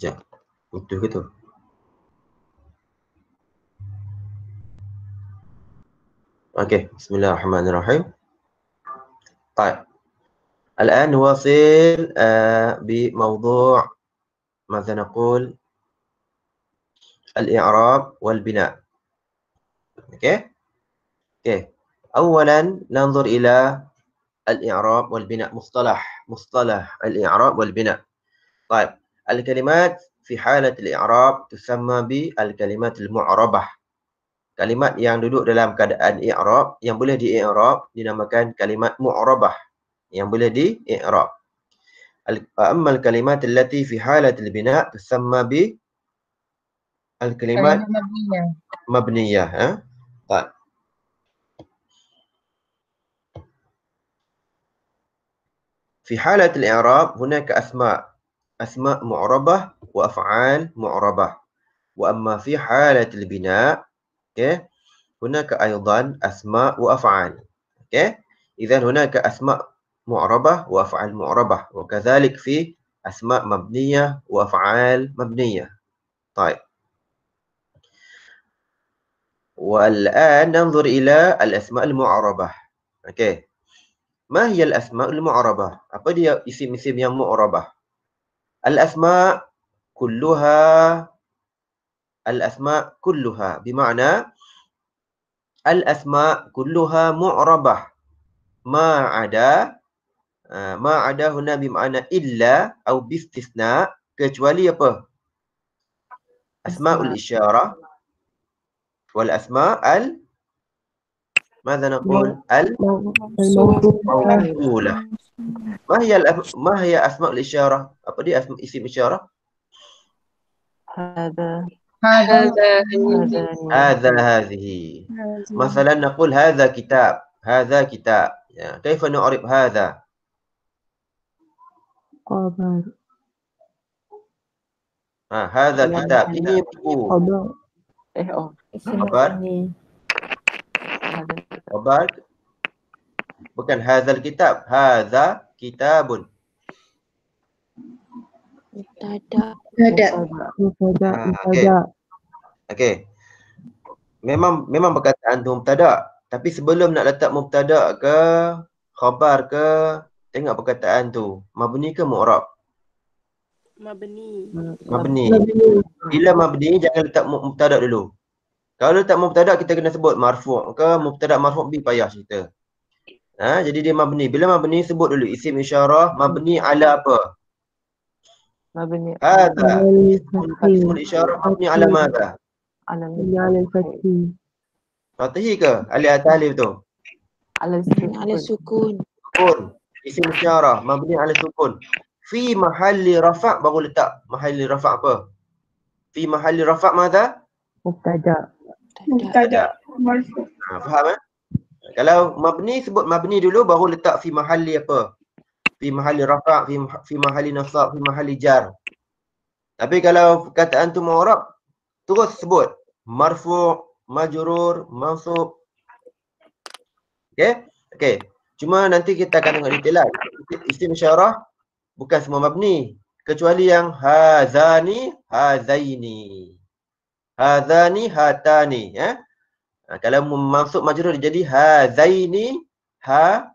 dạ buổi trưa kết thúc اوكي بسم الله الرحمن الرحيم طيب الان نواصل بموضوع ماذا نقول الاعراب والبناء اوكي اوكي اولا ننظر الى الإعراب والبناء مصطلح مصطلح الإعراب والبناء طيب Al-kalimat fi halat al-i'rab tusamma bi al-kalimat murabah Kalimat yang duduk dalam keadaan i'rab yang boleh di-i'rab dinamakan kalimat mu'rabah yang boleh di-i'rab. Amma al-kalimat allati fi halat al-bina tusamma bi al-kalimat mabniyah. Ha? Tak. في حالة الإعراب هناك أسماء أسماء معربة وأفعال معربة وأما في حالة البناء okay, هناك أيضا أسماء وأفعال okay? إذا هناك أسماء معربة وأفعال معربة وكذلك في أسماء مبنية وأفعال مبنية طيب والآن ننظر إلى الأسماء المعربة أوكي. ما هي الأسماء المعربة؟ أبدي dia isim معربة الأسماء كلها الأسماء كلها بمعنى الأسماء كلها معربة ما عدا آه، ما عدا هنا بمعنى إلا أو باستثناء كجوالي apa أسماء الإشارة والأسماء ال ماذا نقول ال الموصولة Mahya mahya asma'ul isyarah? Apa dia asma isim isyarah? Hada. هذا هذا هذه مثلا نقول هذا كتاب هذا كتاب كيف نعرب هذا قبر آه هذا كتاب ini buku قبر قبر bukan hazal kitab haza kitabun mutada mutada mutada ah, okey memang memang perkataan tu mutada tapi sebelum nak letak mubtada ke khabar ke tengok perkataan tu Mabuni ke mu'rab Mabuni. Mabuni. bila mabuni jangan letak mubtada dulu kalau letak mubtada kita kena sebut marfu' ke mubtada marfu' bi payah cerita Ha, jadi dia mabni. Bila mabni sebut dulu isim isyarah mabni ala apa? Mabni ala ha, isim isyarah mabni ala mana? Ala mabni fathi. Fathi ke? Alif atau alif tu? Ala sukun. Ala sukun. Sukun. Isim isyarah mabni ala sukun. Fi mahalli rafa' baru letak mahalli rafa' apa? Fi mahalli rafa' mana? Mubtada. Mubtada. Ha, faham eh? kalau mabni sebut mabni dulu baru letak fi mahali apa fi mahali rafa' fi fi mahali nasab fi mahali jar tapi kalau perkataan tu mu'rab terus sebut marfu majrur mansub okey okey cuma nanti kita akan tengok detail lah isim isyarah bukan semua mabni kecuali yang hazani hazaini hazani hatani ya eh? Ha, kalau memasuk majrur jadi ha zaini ha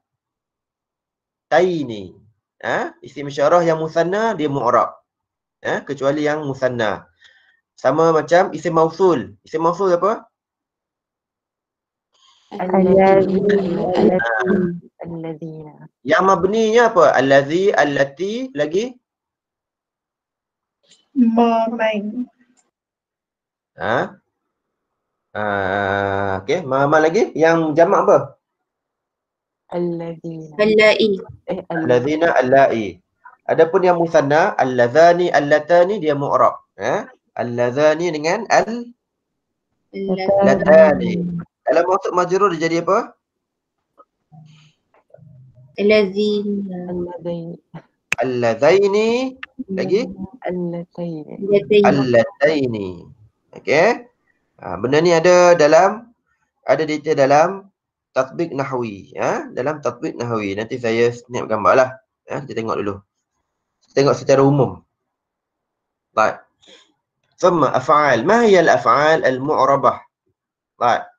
taini. Ha, isim isyarah yang musanna dia mu'rab. Ha, kecuali yang musanna. Sama macam isim mausul. Isim mausul apa? Allazi Yang mabninya apa? Allazi allati lagi Ma main. Ha? Ah, okay. Mama lagi yang jamak apa? Alladzina. Allai. Eh, Alladzina allai. Adapun yang musanna allazani allatani dia mu'rab. Ya. Eh? Allazani dengan al allatani. Kalau masuk majrur dia jadi apa? Allazina allazaini. Allazaini lagi allataini. Allataini. Okey. Ha, benda ni ada dalam ada data dalam tatbik nahwi ya dalam tatbik nahwi nanti saya snap gambar lah ya kita tengok dulu tengok secara umum baik thumma af'al ma hiya al af'al al mu'rabah baik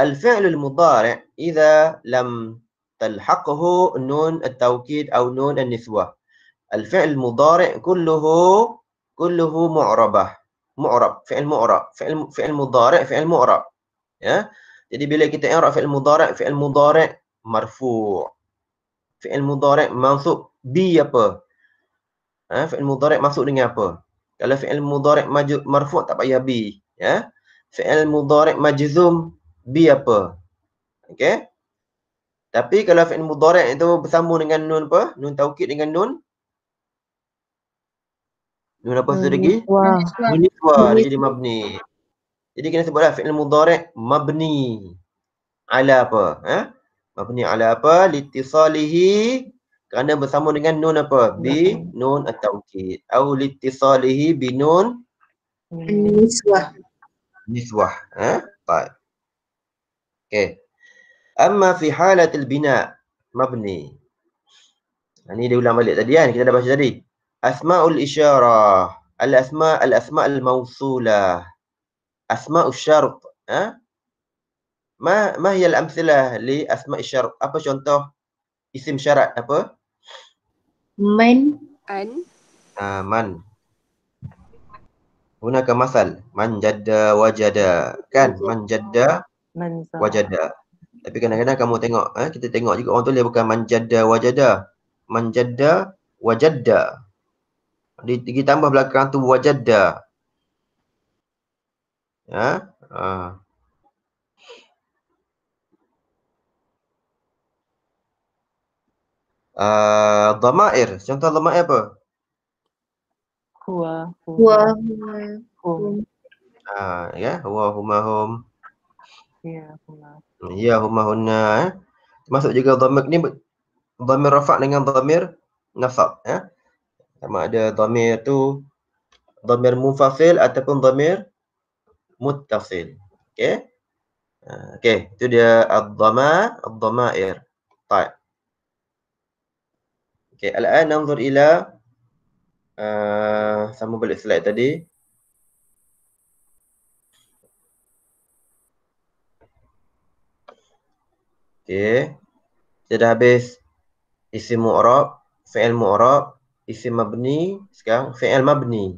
al fi'l al mudhari' idza lam talhaqahu nun at tawkid aw nun an niswah al fi'l al mudhari' kulluhu kulluhu mu'rabah mu'rab fi'il mu'rab fi'il fi'il mudhari' fi'il mu'rab ya jadi bila kita i'rab fi'il mudhari' fi'il mudhari' marfu' fi'il mudhari' mansub bi apa ha fi'il mudhari' masuk dengan apa kalau fi'il mudhari' majud marfu' tak payah bi ya fi'il mudhari' majzum bi apa okey tapi kalau fi'il mudhari' itu bersambung dengan nun apa nun taukid dengan nun Dua lapan tu lagi? Muniswa. Muniswa lagi mabni. Jadi kena sebutlah fi'il mudarek mabni. Ala apa? Eh? Mabni ala apa? Litisalihi kerana bersama dengan nun apa? Bi nun atau kit. Au litisalihi bi nun Muniswa. Muniswa. Eh? Ha? Baik. Okay. Amma fi halatil bina mabni. Ini ha, dia ulang balik tadi kan? Kita dah baca tadi. أسماء الإشارة الأسماء الأسماء الموصولة أسماء الشرط أه؟ ما ما هي الأمثلة لأسماء الشرط أبا contoh اسم شرط أبا من أن آه من هناك مثل من جد وجد كان من جد وجد Tapi kadang-kadang kamu tengok, eh, kita tengok juga orang tulis bukan manjada wajada. Manjada wajada dia, dia tambah belakang tu wajada ya ha? ha. Uh, dhamair. Contoh dhamair apa? Huwa. Huwa. Huwa. Ha, ya, huwa huma hum. Ya, huma. Ya, huma huna. Ya? Eh. Masuk juga dhamir ni. Dhamir rafak dengan dhamir nasab. Eh sama ada dhamir tu dhamir mufasil ataupun dhamir muttasil okey uh, okey itu dia ad-dhamma ad-dhamair طيب okey الان ننظر uh, sama balik slide tadi okey kita dah habis isim mu'rab fi'il mu'rab Isi mabni sekarang fi'il mabni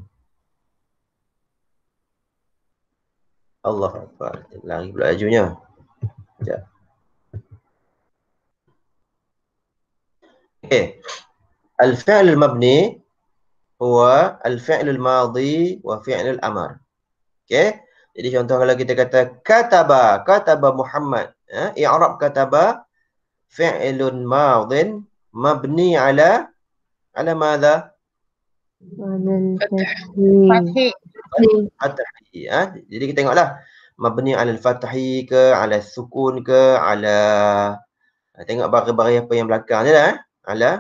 Allah Akbar lari pula lajunya sekejap Okay. Al-fi'l mabni huwa al-fi'l al-madi wa fi'l al-amar. Okay. Jadi contoh kalau kita kata kataba, kataba Muhammad. Eh? I'rab kataba fi'lun madin mabni ala على ماذا؟ Al-Fatihi ha? Jadi kita tengoklah Mabni Al-Fatihi ke ala sukun ke ala, eh, Tengok bari-bari apa yang belakang je lah eh? Ala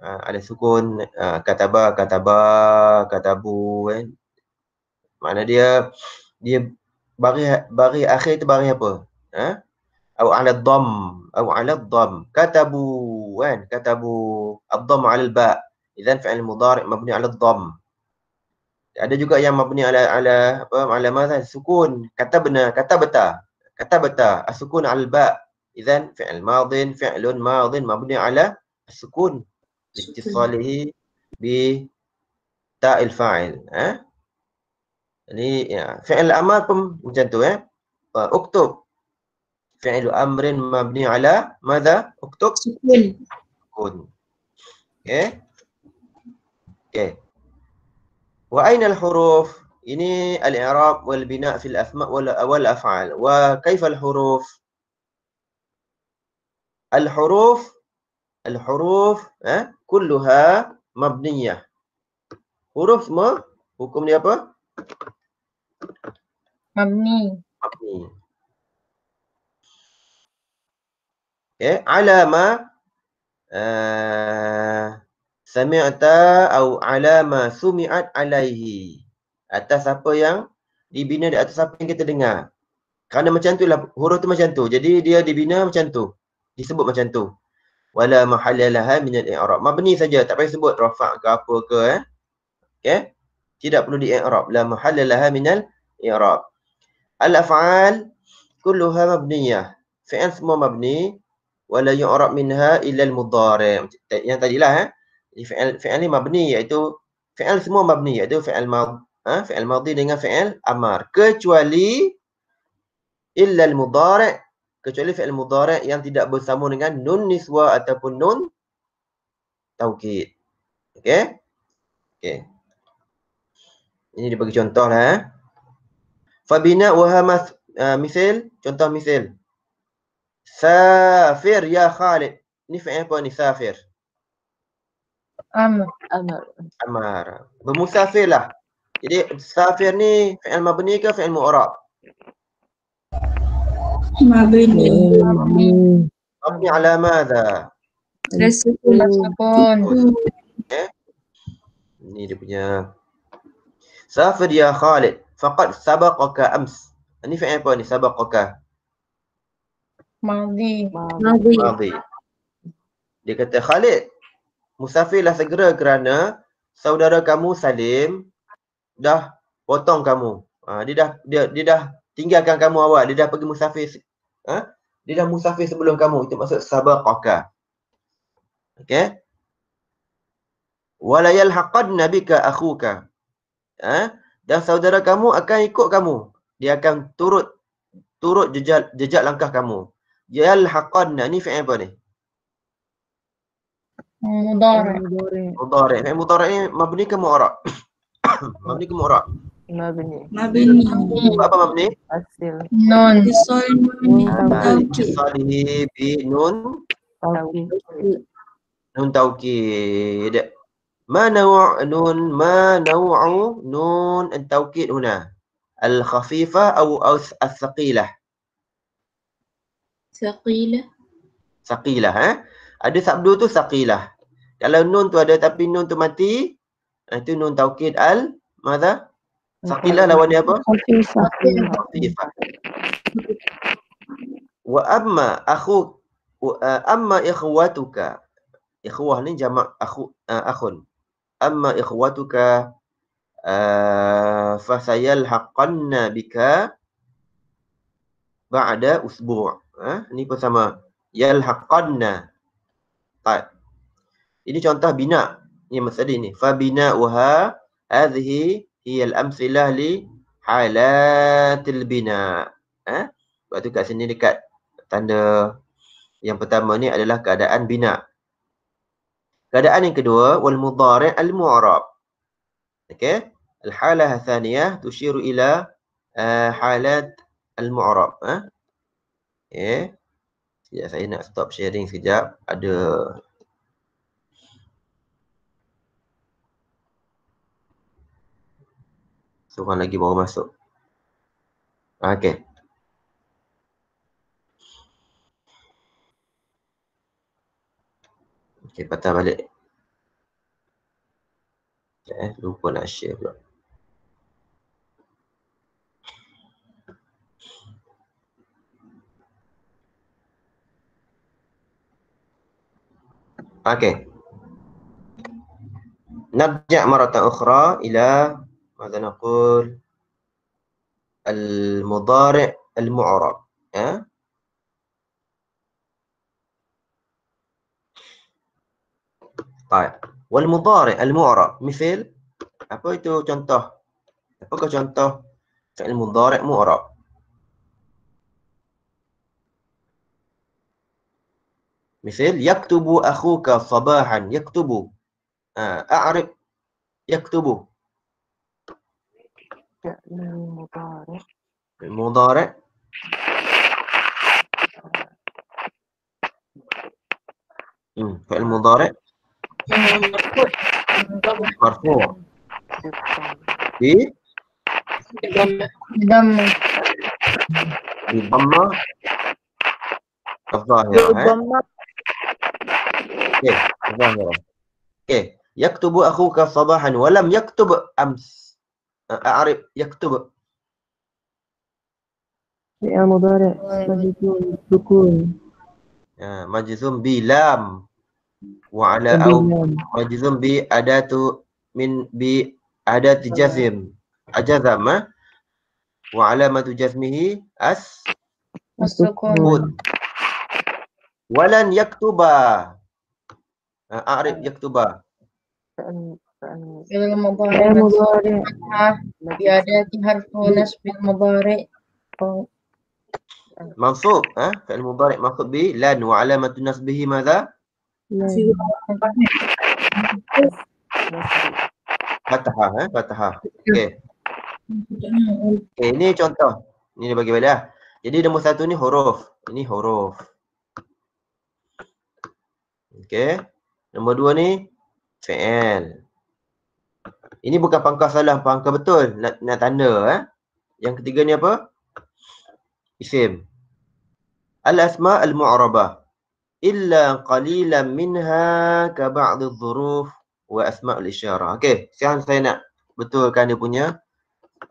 ada ha, sukun ha, kataba kataba katabu kan mana dia dia bari bari akhir tu bari apa ha au ala dham au ala dham katabu katabu kan katabu adham al ba idzan fi'il mudhari mabni ala dham ada juga yang mabni ala ala apa ala mana kan? sukun kata benar kata beta kata beta asukun al ba idzan fi'il madin fi'lun madin mabni ala sukun ittisalihi bi ta'il fa'il eh ini ya fi'il amal pun macam tu eh uh, uktub فعل امر مبني على ماذا اكتب سكون سكون اوكي اوكي واين الحروف يعني الاعراب والبناء في الاسماء والافعال وكيف الحروف الحروف الحروف eh, كلها مبنية حروف ما hukumnya apa? Mabni. Mabni. ya ala ma eh, sami'ta au ala sumi'at alaihi atas apa yang dibina di atas apa yang kita dengar kerana macam tu lah huruf tu macam tu jadi dia dibina macam tu disebut macam tu wala mahallalaha min al mabni saja tak payah sebut rafa' ke apa ke eh okey ya, tidak perlu di-i'rab la mahallalaha min al al-af'al kulluha mabniyah fi'il semua mabni wala yu'rab minha illa al-mudhari yang tadilah eh fi'il fi'il mabni iaitu fi'il semua mabni iaitu fi'il mad ha fi'il madhi dengan fi'il amar kecuali illa al-mudhari kecuali fi'il mudhari yang tidak bersama dengan nun niswa ataupun nun taukid okey okey ini dia bagi contohlah eh fabina wa hamas uh, eh, misal contoh misal سافر يا خالد نفعل بني سافر أمر أمر أمر بمسافر له jadi سافر ni فعل مبني ke فعل مؤرب مبني مبني على ماذا ini dia punya Safir ya Khalid Fakat sabakaka ams Ini fi'il apa ni? Sabakaka Madi. Madi. Madi. Dia kata Khalid, musafirlah segera kerana saudara kamu Salim dah potong kamu. Ha, dia dah dia dia dah tinggalkan kamu awal. Dia dah pergi musafir. Ha? Dia dah musafir sebelum kamu. Itu maksud sabaqaka. Okey. Wala yalhaqad nabika akhuka. Ha? Dan saudara kamu akan ikut kamu. Dia akan turut turut jejak jejak langkah kamu. يلحقن في عين بني مضارع مضارع فعل يعني مضارع مبني كمؤرا مبني كم مبني مبني مبني نون mabni nun ما نوع نون ما نوع نون التوكيد هنا الخفيفة أو الثقيلة Saqilah. Saqilah ha? eh. Ada sabdu tu saqilah. Kalau nun tu ada tapi nun tu mati, itu nun taukid al madha? Saqilah lawan dia apa? Saqilah. Wa amma akhu amma ikhwatuka. Ikhwah ni jamak akhu uh, akhun. Amma ikhwatuka eh, fa sayalhaqanna bika ba'da usbu' ha? ni pun sama yalhaqanna tak ini contoh bina ni masalah ni fa bina uha azhi hiya al-amthilah li halatil bina ha? Sebab tu kat sini dekat tanda yang pertama ni adalah keadaan bina. Keadaan yang kedua, wal mudhari' al mu'rab. Okey. Al halah thaniyah tushiru ila uh, halat al mu'rab, ha? Okay. Ya, saya nak stop sharing sekejap. Ada seorang lagi baru masuk. Ah, okay. Okay, patah balik. Okay, eh, lupa nak share pula. Okey. نرجع مرة أخرى إلى ماذا نقول المضارع المعرب طيب والمضارع المعرب مثل apa itu contoh apakah contoh fi'il mudhari' mu'rab مثل يكتب أخوك صباحا يكتب أعرف يكتب المضارع المضارع فعل مضارع مرفوع بالضمة بالضمة الظاهرة Okey, tuan dia. Okey, yaktubu akhuka sabahan wa lam yaktub ams. Eh, A'rib yaktub. Ya mudhari majzum sukun. Ya, majzum bi lam wa ala au majzum bi adatu min bi adat jazm. Ajazam ha? wa alamatu jazmihi as as-sukun. Walan yaktuba Uh, Arif Yaktuba. Sebelum mubarak. Nabi ada di harfu nasbil mubarak. Mansub. Eh? Ha? Fa'il mubarak maksud bi. Lan wa alamatu nasbihi mada? Fathah. Eh? Ha? Fathah. Okey. Okay, ini contoh. Ini dia bagi balik lah. Jadi nombor satu ni huruf. Ini huruf. Okey. Nombor dua ni fa'al. Ini bukan pangkal salah, pangkal betul nak, nak tanda eh. Yang ketiga ni apa? Isim. Al-asma al-mu'rabah illa qalilan minha ka ba'd adh wa asma' al-isyarah. Okey, sekarang saya nak betulkan dia punya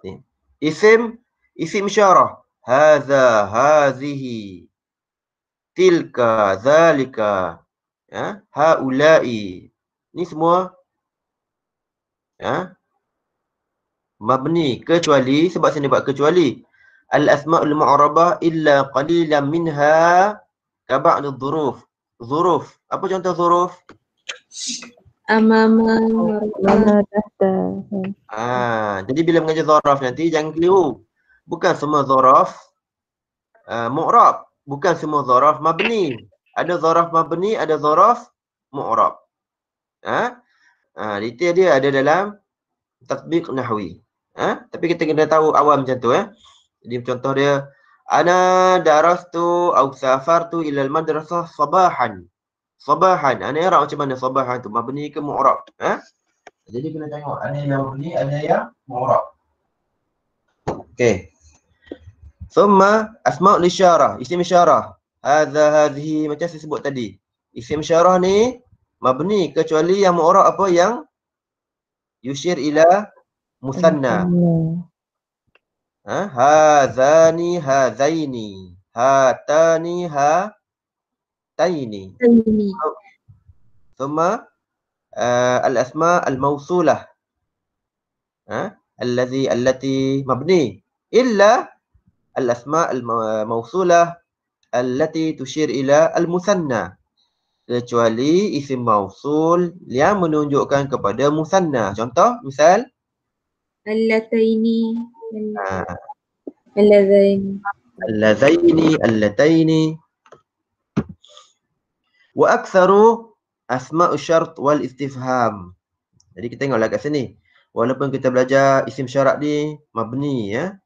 ni. Isim isim isyarah. Haza, hazihi, tilka, zalika, ya haula'i ni semua ya mabni kecuali sebab sini buat kecuali al asmaul mu'rabah illa qalilan minha ka ba'dudz dhuruf dhuruf apa contoh dhuruf amama ah jadi bila mengaji dhuraf nanti jangan keliru bukan semua dhuraf uh, mu'rab bukan semua dhuraf mabni ada zaraf mabni ada zaraf mu'rab ha? ha detail dia ada dalam tatbik nahwi ha? tapi kita kena tahu awam macam tu eh jadi contoh dia ana darastu au safartu ila al madrasah sabahan sabahan ana era macam mana sabahan tu mabni ke mu'rab ha? jadi kena tengok ada yang mabni ada yang mu'rab okey Thumma asma' isyarah, isim isyarah hadha hadhi macam saya sebut tadi isim syarah ni mabni kecuali yang mu'arab apa yang yushir ila musanna ha hadhani hadhaini hatani ha taini ثم eh, al asma al mausulah ha allazi allati mabni illa al asma al mausulah allati tushir ila al-musanna kecuali isim mausul yang menunjukkan kepada musanna. Contoh misal allataini ha. allazaini allazaini allataini wa aktsaru asma syart wal istifham. Jadi kita tengoklah kat sini. Walaupun kita belajar isim syarat ni mabni ya.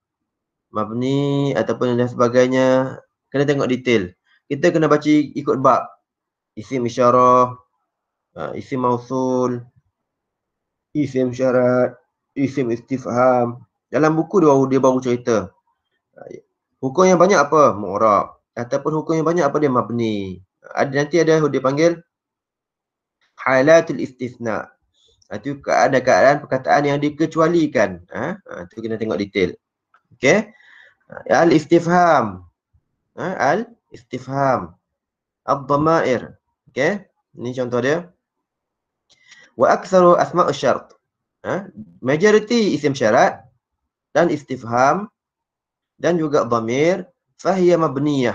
Mabni ataupun dan sebagainya kena tengok detail. Kita kena baca ikut bab. isi isyarah, ha, isi mausul, isi syarat, isi istifham. Dalam buku dia baru, dia baru cerita. Ha, hukum yang banyak apa? Mu'rab. Ataupun hukum yang banyak apa dia mabni. Ada nanti ada dia panggil halatul istisna. Itu ha, ada keadaan perkataan yang dikecualikan. Ha? kena tengok detail. Okay. Al-istifham. Ha? al istifham al dhamair okey ni contoh dia wa aktsaru asma'u syart ha? majority isim syarat dan istifham dan juga dhamir fahiya mabniyah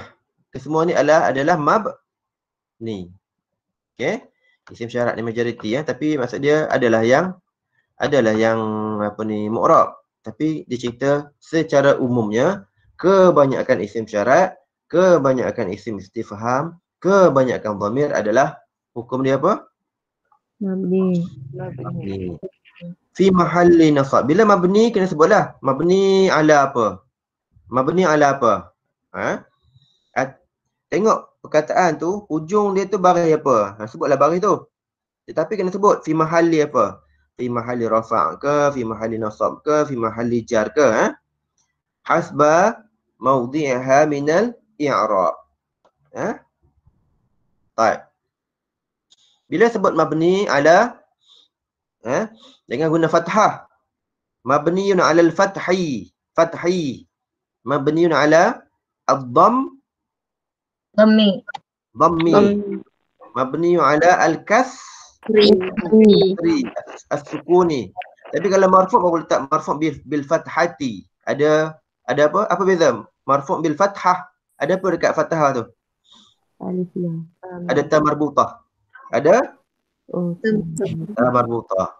kesemua ni adalah adalah mabni okey isim syarat ni majority ya tapi maksud dia adalah yang adalah yang apa ni mu'rab tapi dia secara umumnya kebanyakan isim syarat kebanyakan isim istifham, kebanyakan dhamir adalah hukum dia apa? Mabni. Mabni. Fi mahalli nasab. Bila mabni kena sebutlah. Mabni ala apa? Mabni ala apa? Ha? At- tengok perkataan tu, hujung dia tu baris apa? Ha, sebutlah baris tu. Tetapi kena sebut fi mahalli apa? Fi mahalli rafa' ke? Fi mahalli nasab ke? Fi mahalli jar ke? Ha? Hasba maudhi'aha minal i'rab. Ya. Eh? Baik. Bila sebut mabni ala ya? eh jangan guna fathah. Mabniun ala al-fathi. Fathi. Mabniun ala ad-dam. Dammi. Dammi. Mabniun ala al-kas. kasri. As-sukuni. Tapi kalau marfu' kau letak marfu' bil, bil fathati. Ada ada apa? Apa beza? Marfu' bil fathah. Ada apa dekat fathah tu? Alif lam. Ada ta marbutah. Ada? Oh, ta marbutah.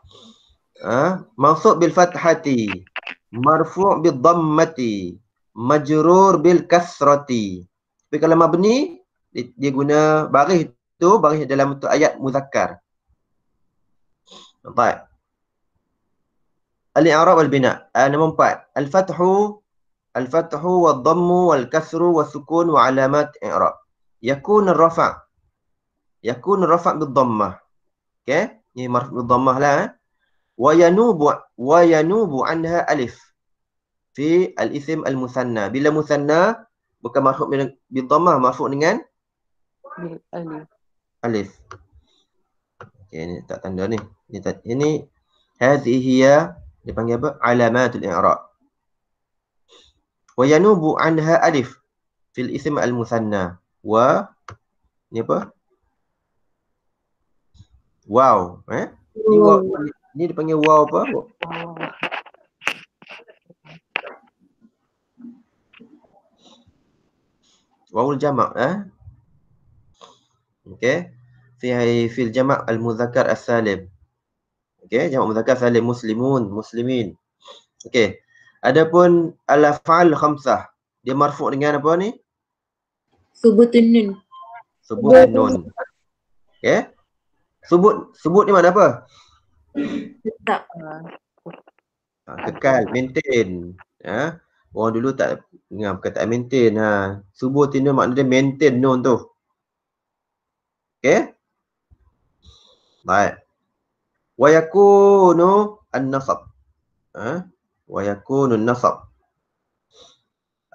Ha? Mansub bil fathati. Marfu' bil dhammati. Majrur bil kasrati. Tapi kalau mabni, dia guna baris tu, baris dalam bentuk ayat muzakkar. Nampak? Al-i'rab wal bina. Ah, nombor empat. Al-fathu al-fathu wal-dhammu al kasru wa-sukun wa-alamat i'rab. Yakun al-rafa' Yakun al-rafa' bil-dhammah. Okay? Ini marfa' bil-dhammah lah. Eh? Wa yanubu wa yanubu anha alif fi al-ism al muthanna Bila Muthanna. bukan marfuk bil-dhammah, Marfuk dengan alif. Alif. Okay, ini tak tanda ni. Ini tak, ini hadhihi ya, dia panggil apa? Alamatul i'rab wa yanubu anha alif fil ism al musanna wa ni apa wow eh ni wow. ni dipanggil wow apa wow. Wawul jamak eh okey fi fil jamak al muzakkar as salim okey jamak muzakkar salim muslimun muslimin okey Adapun alafal khamsah dia marfu' dengan apa ni? Subut nun. Subut nun. Okey. Subut subut ni maksud apa? Tetap. Ha, kekal, maintain. Ya. Orang dulu tak dengar perkataan maintain. Ha. Subut ni maknanya dia maintain nun tu. Okey. Baik. Wa yakunu an-nasab. Ha? wa yakunu nasab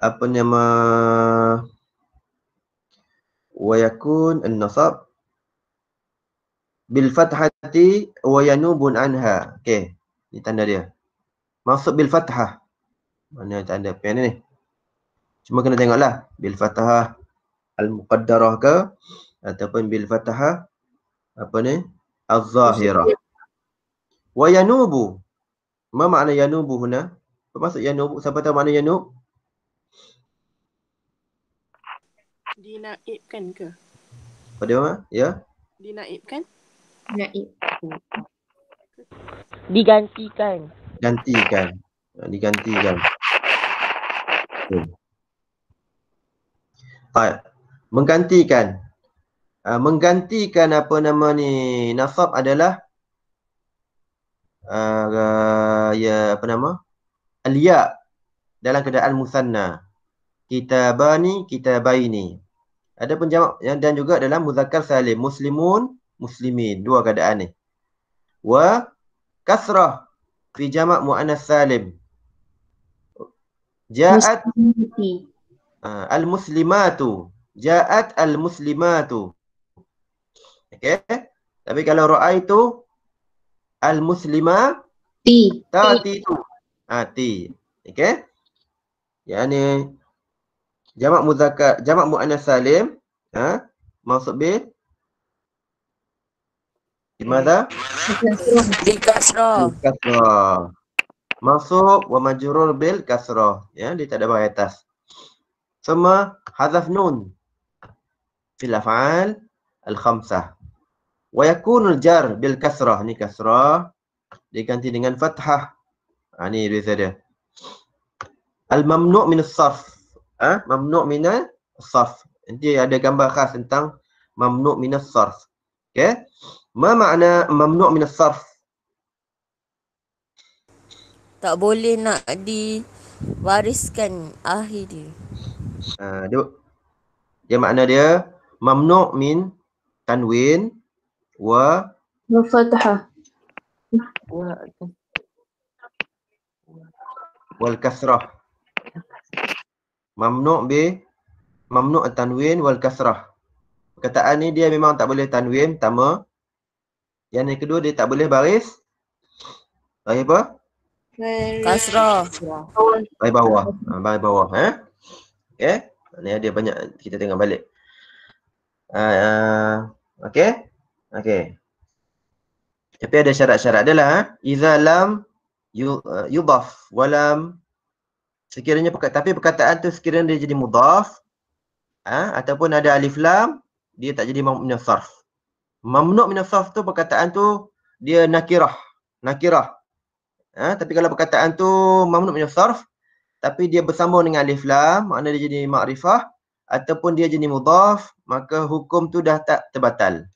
apa nama wa yakun an-nasab bil fathati wa yanubun anha okey ni tanda dia Masuk bil fathah mana tanda pen ni cuma kena tengoklah bil fathah al muqaddarah ke ataupun bil fathah apa ni az-zahirah wa yanubu Ma makna yanubu huna? Apa maksud yanubu? Siapa tahu makna yanub? Dinaibkan ke? Apa dia mana? Ya. Dinaibkan? Naib. Digantikan. Gantikan. Ha, digantikan. Okay. Ha. Menggantikan. Uh, menggantikan apa nama ni nasab adalah uh, uh, ya apa nama alia dalam keadaan musanna kitabani kitabaini ada pun jamak yang dan juga dalam muzakkar salim muslimun muslimin dua keadaan ni wa kasrah fi jamak muannas salim jaat uh, ah, al muslimatu jaat al muslimatu okey tapi kalau ra'aitu al muslima ti ta ti tu ha ah, ti okey yani jamak muzakkar jamak muannas salim ha maksud di Dimana? Di kasrah. Masuk wa majrur bil kasrah. Ya, di tak ada bahagian atas. Semua hadaf nun. Fil af'al al-khamsah wa yakunul jar bil kasrah ni kasrah diganti dengan fathah ha ni beza dia al mamnu' minus saf. sarf ha mamnu' min as nanti ada gambar khas tentang mamnu' minus saf. Okay? ma makna mamnu' minus saf? tak boleh nak di wariskan ahli dia. Ha, dia, dia makna dia mamnu' min tanwin wa mufataha wal kasrah mamnu' bi mamnu' tanwin wal kasrah perkataan ni dia memang tak boleh tanwin pertama yang, yang kedua dia tak boleh baris baris apa kasrah baris bawah ah, baris bawah eh okey ni dia banyak kita tengok balik uh, ah, okay. Ah, okey Okey. Tapi ada syarat-syarat adalah ha. iza lam uh, yudaf walam sekiranya tapi perkataan tu sekiranya dia jadi mudaf ha? ataupun ada alif lam dia tak jadi mamnu' min sarf. Mamnu' min sarf tu perkataan tu dia nakirah, nakirah. Ah ha? tapi kalau perkataan tu mamnu' min sarf tapi dia bersambung dengan alif lam makna dia jadi makrifah, ataupun dia jadi mudaf maka hukum tu dah tak terbatal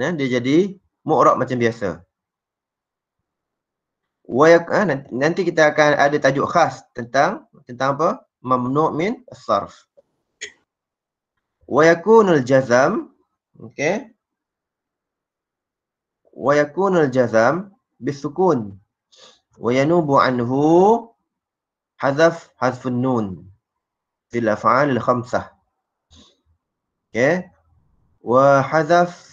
ya, dia jadi mu'rab macam biasa. Wa ha, nanti kita akan ada tajuk khas tentang tentang apa? Mamnu' min sarf. Wa yakunul jazam. Okey. Wa yakunul jazam bisukun. Wa yanubu anhu hazaf hazfun nun fil af'al al khamsah. Okey. Wa hazaf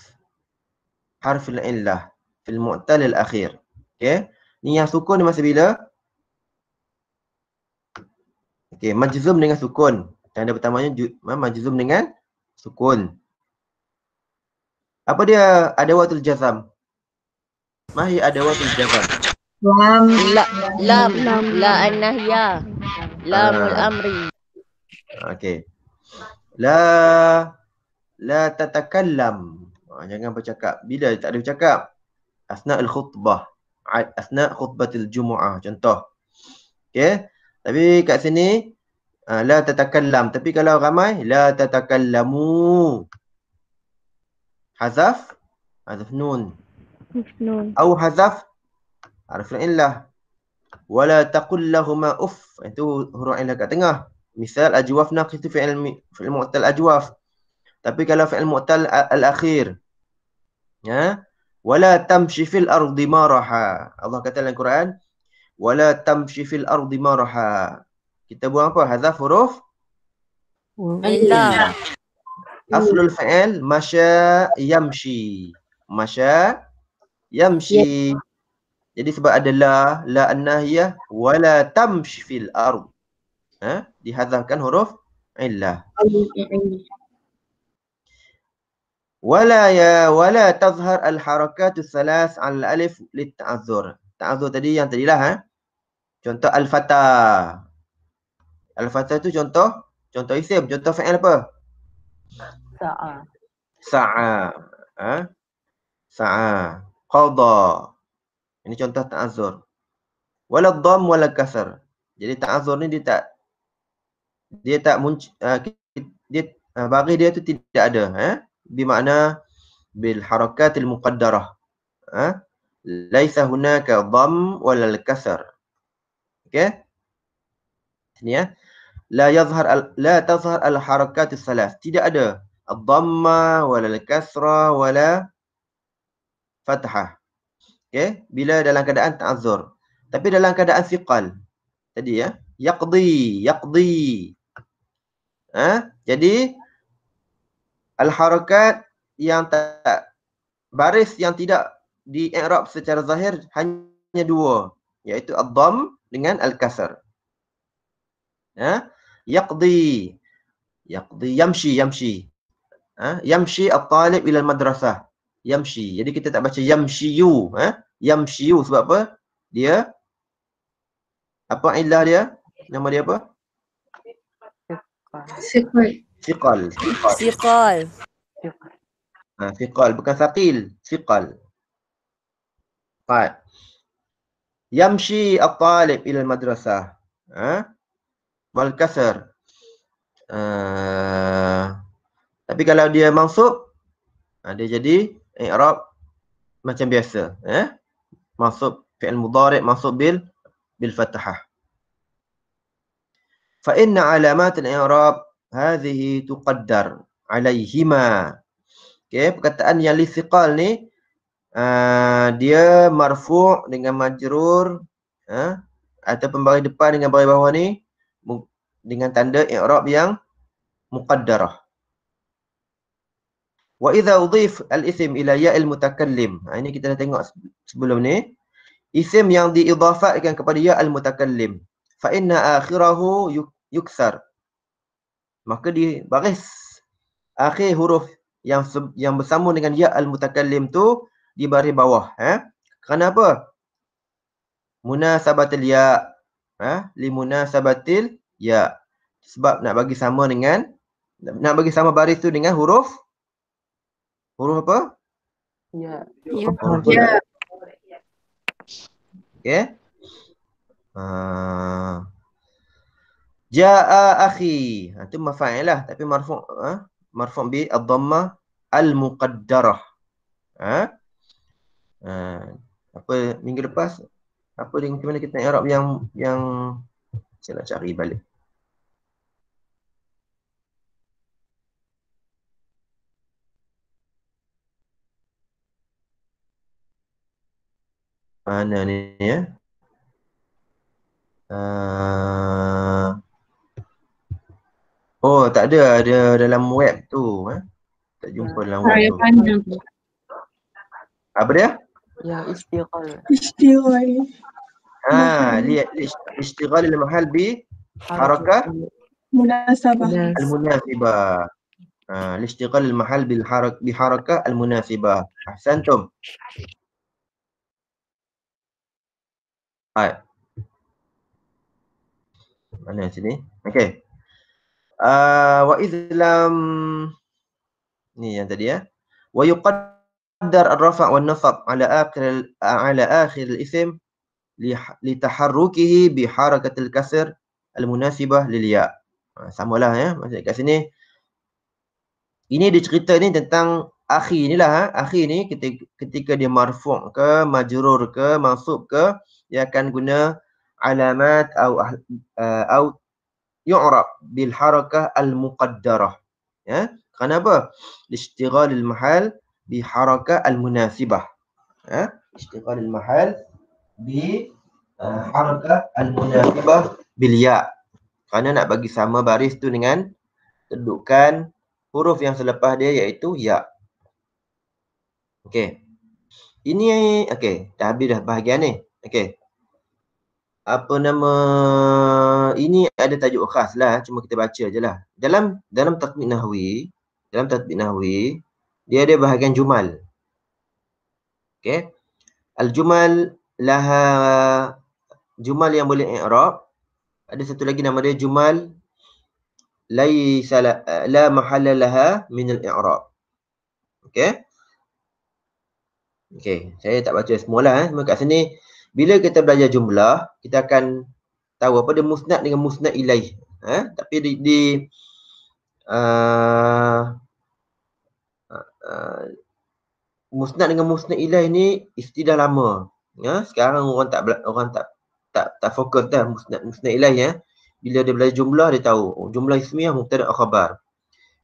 harful illah fil mu'talil akhir. Okey. Ni yang sukun ni masa bila? Okey, majzum dengan sukun. Tanda pertamanya majzum dengan sukun. Apa dia ada waktu jazam? Mahi ada waktu jazam. Lam lam lam la anahya. Lamul ah. amri. Okey. La la tatakallam. Ha, jangan bercakap. Bila tak ada bercakap? Asna al-khutbah. Asna khutbatil jumu'ah. Contoh. Okay. Tapi kat sini, ha, la tatakallam. Tapi kalau ramai, la tatakallamu. Hazaf? Hazaf nun. nun. Au hazaf? Arifna illah. Wala taqul lahuma uff. Ah, itu huruf illah kat tengah. Misal ajwafna kitu fi'il mu'tal ajwaf. Tapi kalau fi'il mu'tal al-akhir, al akhir ya wala tamshi fil ardi maraha Allah kata dalam Quran wala tamshi fil ardi maraha kita buang apa hadaf huruf Allah aflul fa'il masya yamshi masya yamshi ya. jadi sebab ada la la annahiyah wala tamshi fil ardi ha dihadzafkan huruf illah wala ya wala tazhar al harakatu thalas al alif lit ta'azzur ta'azzur tadi yang tadilah eh contoh al fata al fata tu contoh contoh isim contoh fa'il apa sa'a sa'a ha sa'a qada ini contoh ta'azzur wala dham wala kasar jadi ta'azzur ni dia tak dia tak munc- uh, ah, dia uh, bagi dia tu tidak ada eh bermakna bil harakatil muqaddarah ha laisa hunaka dham wala al kasar okey ini ya la yazhar al, la tazhar al harakat al salas tidak ada al dhamma wala al kasra wala fathah okey bila dalam keadaan ta'azzur tapi dalam keadaan siqal tadi ya yaqdi yaqdi ha jadi Al-harakat yang tak baris yang tidak di i'rab secara zahir hanya dua iaitu ad-dham dengan al-kasr. Ya, ha? yaqdi yaqdi yamshi yamshi. Ha? yamshi at-talib ila al-madrasah. Yamshi. Jadi kita tak baca yamshiyu, ha? yamshiyu sebab apa? Dia apa ilah dia? Nama dia apa? Sekut. Siqal. Siqal. Ha, siqal bukan saqil, siqal. Empat. Yamshi at-talib ila al-madrasah. Ha? Wal kasar. Uh, tapi kalau dia mansub, uh, dia jadi i'rab macam biasa, ya. Eh? Mansub fi'il mudhari' mansub bil bil fathah. Fa inna alamat al-i'rab hadhihi tuqaddar alaihima. Okey, perkataan yang lithiqal ni uh, dia marfu' dengan majrur ha uh, ataupun baris depan dengan baris bawah ni dengan tanda i'rab yang muqaddarah. Wa idza udhif al-ithm ila al mutakallim. Ha, ini kita dah tengok sebelum ni. Isim yang diidhafatkan kepada ya al-mutakallim. Fa inna akhirahu yuksar maka baris akhir huruf yang yang bersambung dengan ya al-mutakallim tu di baris bawah eh kerana apa munasabatil ya eh ha? li munasabatil ya sebab nak bagi sama dengan nak bagi sama baris tu dengan huruf huruf apa ya ya ya okey ah. Ja'a akhi. Ha, tu mafa'il lah. Tapi marfu' ha? marfu' bi ad-dhamma al-muqaddarah. Ha? ha? Apa minggu lepas? Apa dengan macam mana kita Arab yang yang saya nak cari balik. Mana ni ya? Uh, Oh tak ada, ada dalam web tu eh? Tak jumpa dalam web tu Apa dia? Ya istighal Istighal Haa lihat istighal ilmu hal bi harakah Munasabah Al-Munasibah Haa istighal ilmu hal bi harakah Al-Munasibah Ahsan Tum Hai Mana sini? Okay Ah, wa idlam ni yang tadi ya wa yuqaddar ar-rafa' wan nasab ala akhir ala akhir al-ism li taharrukihi bi harakat al-kasr al-munasibah lil ya ha, samalah ya maksud kat sini ini dia cerita ni tentang akhir ni lah. Ha? Akhir ni ketika, ketika dia marfu' ke, majrur ke, mansub ke, dia akan guna alamat atau uh, ah, yu'rab bil harakah al muqaddarah ya kenapa istighal al mahal bi harakah al munasibah ya istighal al mahal bi uh, harakah al munasibah bil ya kerana nak bagi sama baris tu dengan kedudukan huruf yang selepas dia iaitu ya okey ini okey dah habis dah bahagian ni okey apa nama ini ada tajuk khas lah cuma kita baca je lah dalam dalam tatbik nahwi dalam tatbik nahwi dia ada bahagian jumal okey al jumal laha jumal yang boleh i'rab ada satu lagi nama dia jumal laisa la, la mahalla laha min al i'rab okey okey saya tak baca semualah eh semua kat sini bila kita belajar jumlah, kita akan tahu apa dia musnad dengan musnad ilaih. Eh? Tapi di, di uh, uh, musnad dengan musnad ilaih ni istilah lama. Ya, sekarang orang tak orang tak tak tak fokus dah musnad musnad ilaih ya. Bila dia belajar jumlah dia tahu oh, jumlah ismiyah mubtada khabar.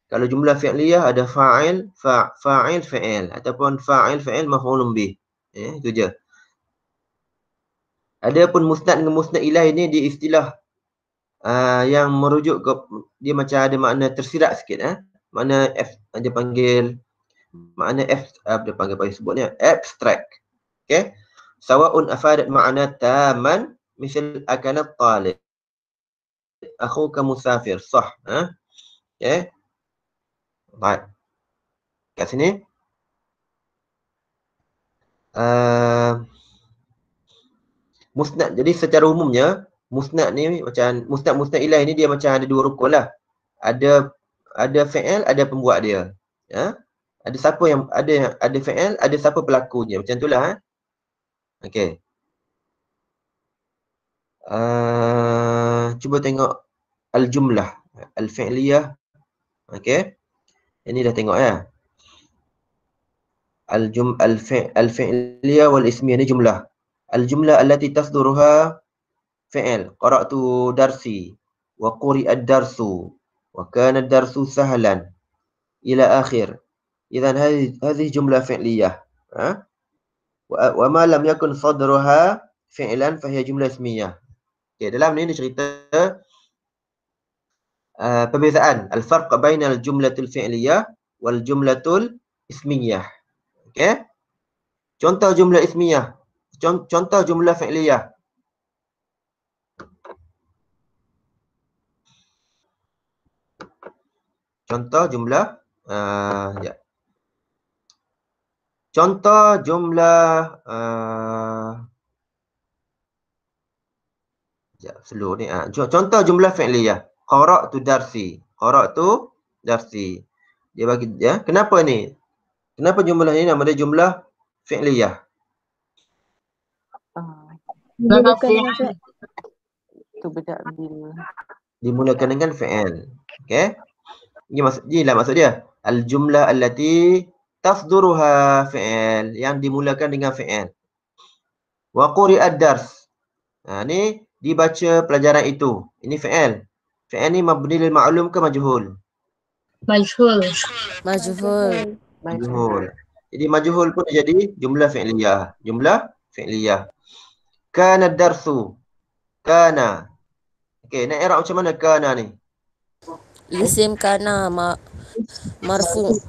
Kalau jumlah fi'liyah ada fa'il, fa'il, fa'il ataupun fa'il, fa'il maf'ulun bih. eh, itu je. Adapun musnad dengan musnad ilai ni dia istilah uh, yang merujuk ke dia macam ada makna tersirat sikit eh. Makna F, ah, dia panggil makna F apa ah, dia panggil apa dia Abstract. Okay? Sawa'un afadat ma'na taman misal akana talib. Aku ke musafir. Sah. Eh? Ha? Okay. Baik. Kat sini. Uh, musnad jadi secara umumnya musnad ni macam musnad musnad ilah ni dia macam ada dua rukun lah ada ada fi'il ada pembuat dia ya ada siapa yang ada yang ada fi'il ada siapa pelakunya macam itulah ha? Eh. Okay. uh, ah, cuba tengok al jumlah al fi'liyah okey ini dah tengok ya al jum al wal ismiyah ni jumlah Al-jumlah allati tasduruha fi'il. Qara'tu darsi wa quri ad-darsu wa kana ad-darsu sahlan ila akhir. Idzan hadhihi hadhihi jumlah fi'liyah. Ha? Wa ma lam yakun sadruha fi'lan fa hiya jumlah ismiyah. Okey, dalam ni dia cerita uh, perbezaan al-farq baina al-jumlatil fi'liyah wal jumlatul ismiyah. Okey. Contoh jumlah ismiyah contoh jumlah fi'liyah contoh jumlah uh, ya contoh jumlah uh, ya slow ni ah uh, contoh jumlah fi'liyah tu darsi tu darsi dia bagi ya kenapa ni kenapa jumlah ni nama dia jumlah fi'liyah Tu bedak bila. Dimulakan dengan fi'il. Okey. Ini maksud inilah maksud dia. Al jumlah allati tasduruha fi'il yang dimulakan dengan fi'il. Wa qari'ad dars. Ha ni dibaca pelajaran itu. Ini fi'il. Fi'il ni mabni lil ma'lum ke majhul? Majhul. Majhul. Majhul. Jadi majhul pun jadi jumlah fi'liyah. Jumlah fi'liyah. Kana darsu. Kana. okay, nak i'rab macam mana kana ni? Isim kana ma marfu.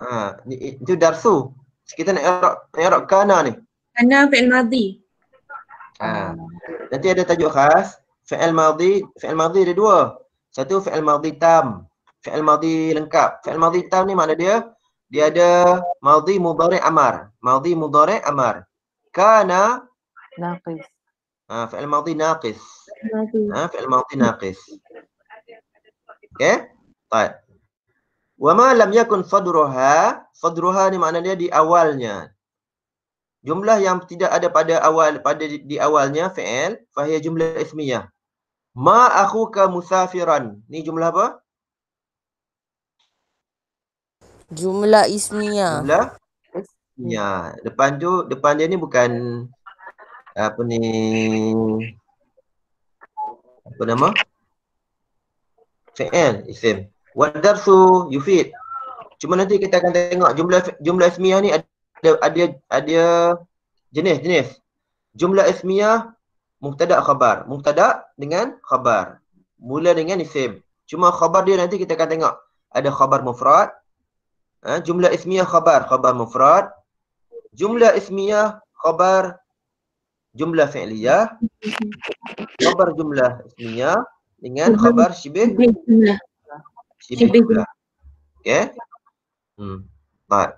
Ha, itu darsu. Kita nak i'rab i'rab kana ni. Kana fi'il madhi. Ha. Nanti ada tajuk khas fi'il madhi, fi'il madhi ada dua. Satu fi'il madhi tam, fi'il madhi lengkap. Fi'il madhi tam ni mana dia? Dia ada madhi mudhari' amar. Madhi mudhari' amar. Kana ناقص ها آه فعل ماضي ناقص ها آه فعل ماضي ناقص اوكي طيب وما لم يكن صدرها صدرها ni makna dia di awalnya jumlah yang tidak ada pada awal pada di, di awalnya fi'il fahia jumlah ismiyah ma akhuka musafiran ni jumlah apa jumlah ismiyah jumlah ismiyah depan tu depan dia ni bukan apa ni apa nama fi'il isim wa darsu yufid cuma nanti kita akan tengok jumlah jumlah ismiyah ni ada ada ada jenis jenis jumlah ismiyah mubtada khabar mubtada dengan khabar mula dengan isim cuma khabar dia nanti kita akan tengok ada khabar mufrad ha? jumlah ismiyah khabar khabar mufrad jumlah ismiyah khabar jumlah fi'liyah khabar jumlah ismiyah dengan khabar syibih syibih jumlah okey hmm baik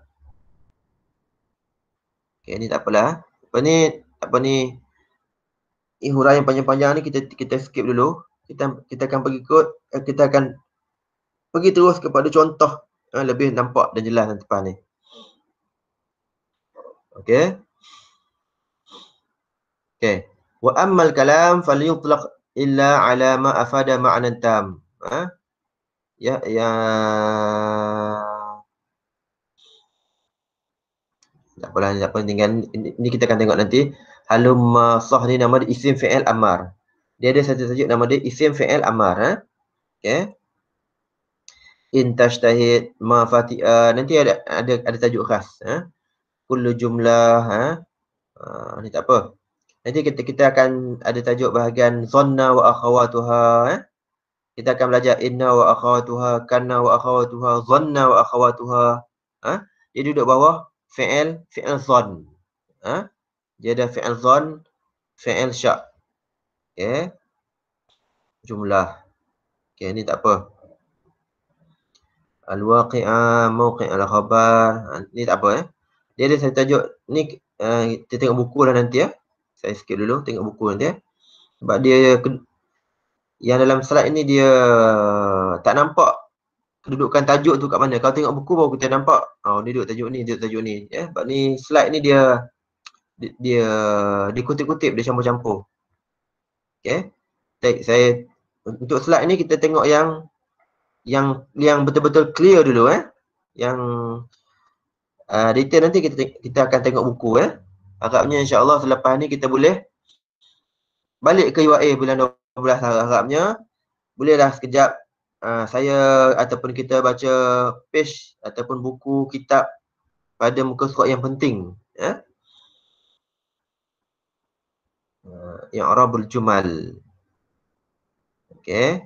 okey ni tak apalah apa ni apa ni eh, huraian yang panjang-panjang ni kita kita skip dulu kita kita akan pergi ikut eh, kita akan pergi terus kepada contoh yang eh, lebih nampak dan jelas nanti depan ni okey Okay. Wa ammal kalam fal yutlaq illa ala ma afada ma'nan tam. Ha? Ya, ya. Tak apalah, tak apa. Tinggal, ini, kita akan tengok nanti. Halum sah ni nama dia isim fi'il amar. Dia ada satu tajuk nama dia isim fi'il amar. Ha? Okay. tahid ma fati'a. Nanti ada ada ada tajuk khas. Ha? Kullu jumlah. Ha? Ha, ni tak apa. Nanti kita kita akan ada tajuk bahagian zanna wa akhawatuha eh. Kita akan belajar inna wa akhawatuha, kana wa akhawatuha, zanna wa akhawatuha. Ha? Eh? Dia duduk bawah fi'il fi'il zan. Ha? Eh? Dia ada fi'il zan, fi'il syak. Eh? Okey. Jumlah. Okay, ini tak apa. Al-waqi'ah, mawqi' al-khabar. Ha, tak apa eh. Dia ada satu tajuk. Ni uh, kita tengok buku lah nanti ya. Eh saya sikit dulu tengok buku nanti eh. Sebab dia yang dalam slide ini dia tak nampak kedudukan tajuk tu kat mana. Kalau tengok buku baru kita nampak oh dia duduk tajuk ni, dia duduk tajuk ni. Ya, yeah. sebab ni slide ni dia dia dikutip-kutip dia, dia campur-campur. Okey. Baik, saya untuk slide ni kita tengok yang yang yang betul-betul clear dulu eh. Yang uh, detail nanti kita kita akan tengok buku eh harapnya insyaAllah selepas ni kita boleh balik ke UAE bulan 12 lah harapnya bolehlah sekejap uh, saya ataupun kita baca page ataupun buku kitab pada muka surat yang penting ya eh? uh, yang arabul berjumal. okey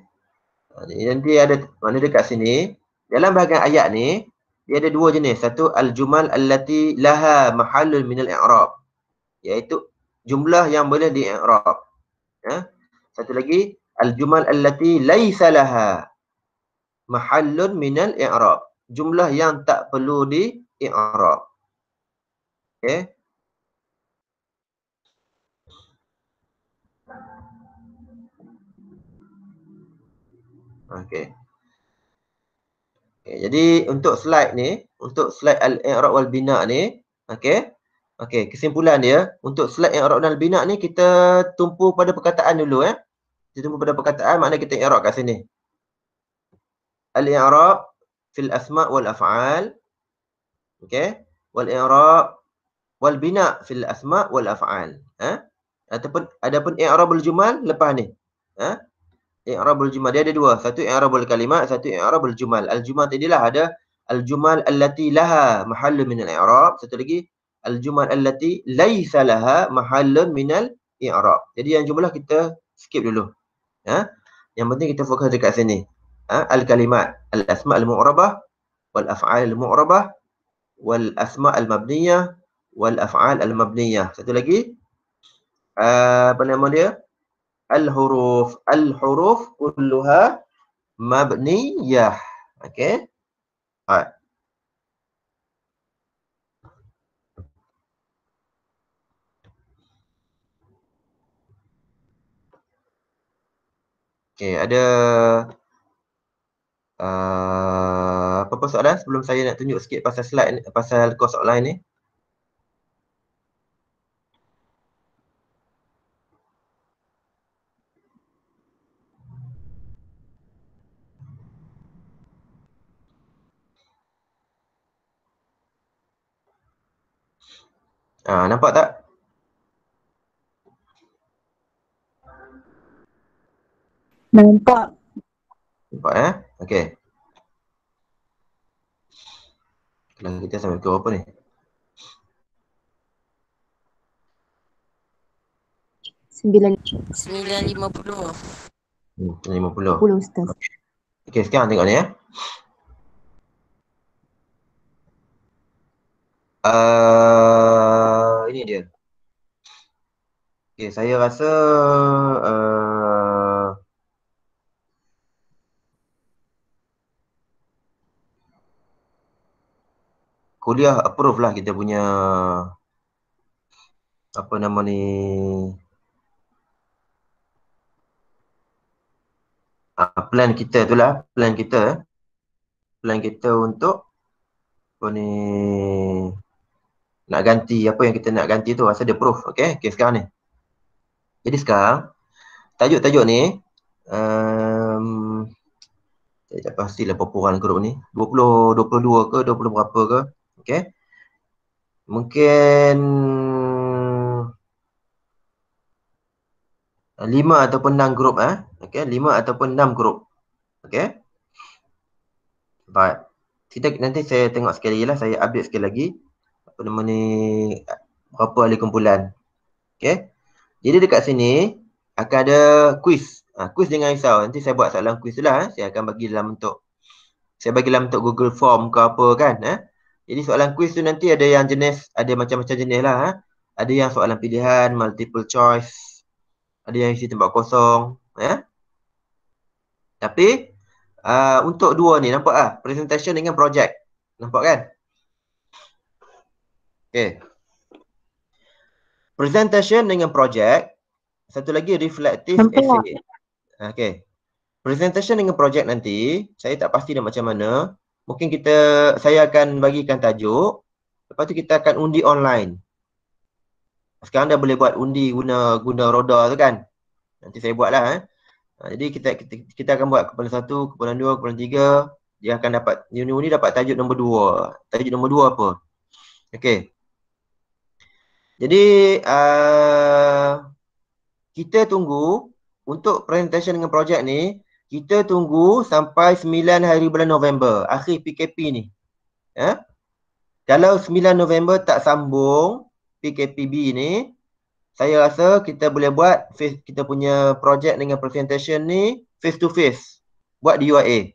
uh, ah, nanti ada mana dekat sini dalam bahagian ayat ni dia ada dua jenis satu al jumal allati laha mahallun min al i'rab iaitu jumlah yang boleh di'rab. Ya. Satu lagi al-jumal allati laisa laha mahallun min irab Jumlah yang tak perlu di'rab. Okey. Okey. Okay, jadi untuk slide ni, untuk slide al-i'rab wal bina ni, okay. Okey, kesimpulan dia untuk slide yang dan bina ni kita tumpu pada perkataan dulu eh. Kita tumpu pada perkataan makna kita i'rab kat sini. Al i'rab fil asma' wal af'al. Okey. Wal i'rab wal bina fil asma' wal af'al. Eh? Ataupun pun i'rabul jumal lepas ni. Eh? I'rabul jumal dia ada dua. Satu i'rabul kalimat, satu i'rabul jumal. Al jumal tadilah ada al jumal allati laha mahallu min al i'rab. Satu lagi al-jumal allati laisa laha mahallun minal i'rab. Jadi yang jumlah kita skip dulu. Ya. Yang penting kita fokus dekat sini. Ha? Al-kalimat al-asma al-mu'rabah wal af'al al-mu'rabah wal asma al-mabniyah wal af'al al-mabniyah. Satu lagi uh, apa nama dia? Al-huruf al-huruf kulluha mabniyah. Okay. Alright. Okay, ada uh, ah, apa-apa soalan sebelum saya nak tunjuk sikit pasal slide pasal course outline ni? Ah, nampak tak? Nampak. Nampak ya Okey. Kelas kita sampai ke apa ni? Sembilan. Sembilan lima puluh. Sembilan hmm, lima puluh. Puluh Ustaz. Okey sekarang tengok ni ya. Eh. Uh, ini dia. Okey saya rasa uh, kuliah approve lah kita punya apa nama ni uh, plan kita tu lah plan kita plan kita untuk apa ni nak ganti apa yang kita nak ganti tu asal dia approve okay okey sekarang ni jadi sekarang tajuk-tajuk ni um, saya tak pastilah berapa orang grup ni 20, 22 ke 20 berapa ke Okay. Mungkin lima ataupun enam grup eh. Okay. Lima ataupun enam grup. Okay. Baik. kita nanti saya tengok sekali lah. Saya update sekali lagi. Apa nama ni? Berapa ahli kumpulan. Okay. Jadi dekat sini akan ada quiz. Ha, quiz dengan risau. Nanti saya buat soalan quiz lah. Eh. Saya akan bagi dalam bentuk saya bagi dalam bentuk Google Form ke apa kan. Eh. Jadi soalan kuis tu nanti ada yang jenis, ada macam-macam jenis lah. Ha? Ada yang soalan pilihan, multiple choice. Ada yang isi tempat kosong. Ya? Tapi uh, untuk dua ni nampak lah. Presentation dengan project. Nampak kan? Okay. Presentation dengan project. Satu lagi reflective nampak essay. Lah. Okay. Presentation dengan project nanti, saya tak pasti dah macam mana mungkin kita saya akan bagikan tajuk lepas tu kita akan undi online sekarang dah boleh buat undi guna guna roda tu kan nanti saya buatlah eh ha, jadi kita, kita kita akan buat kepala satu kepala dua kepala tiga dia akan dapat ini undi dapat tajuk nombor dua tajuk nombor dua apa Okay. jadi uh, kita tunggu untuk presentation dengan projek ni kita tunggu sampai 9 hari bulan November, akhir PKP ni. Ya? Kalau 9 November tak sambung PKPB ni, saya rasa kita boleh buat face, kita punya projek dengan presentation ni face to face. Buat di UIA.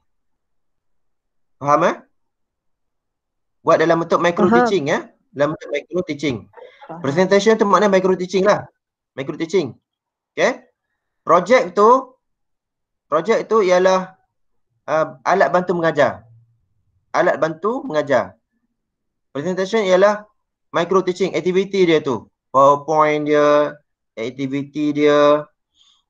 Faham eh? Buat dalam bentuk micro uh-huh. teaching ya. Eh? Dalam bentuk micro teaching. Presentation tu makna micro teaching lah. Micro teaching. Okay. Projek tu projek itu ialah uh, alat bantu mengajar. Alat bantu mengajar. Presentation ialah micro teaching activity dia tu. PowerPoint dia, activity dia.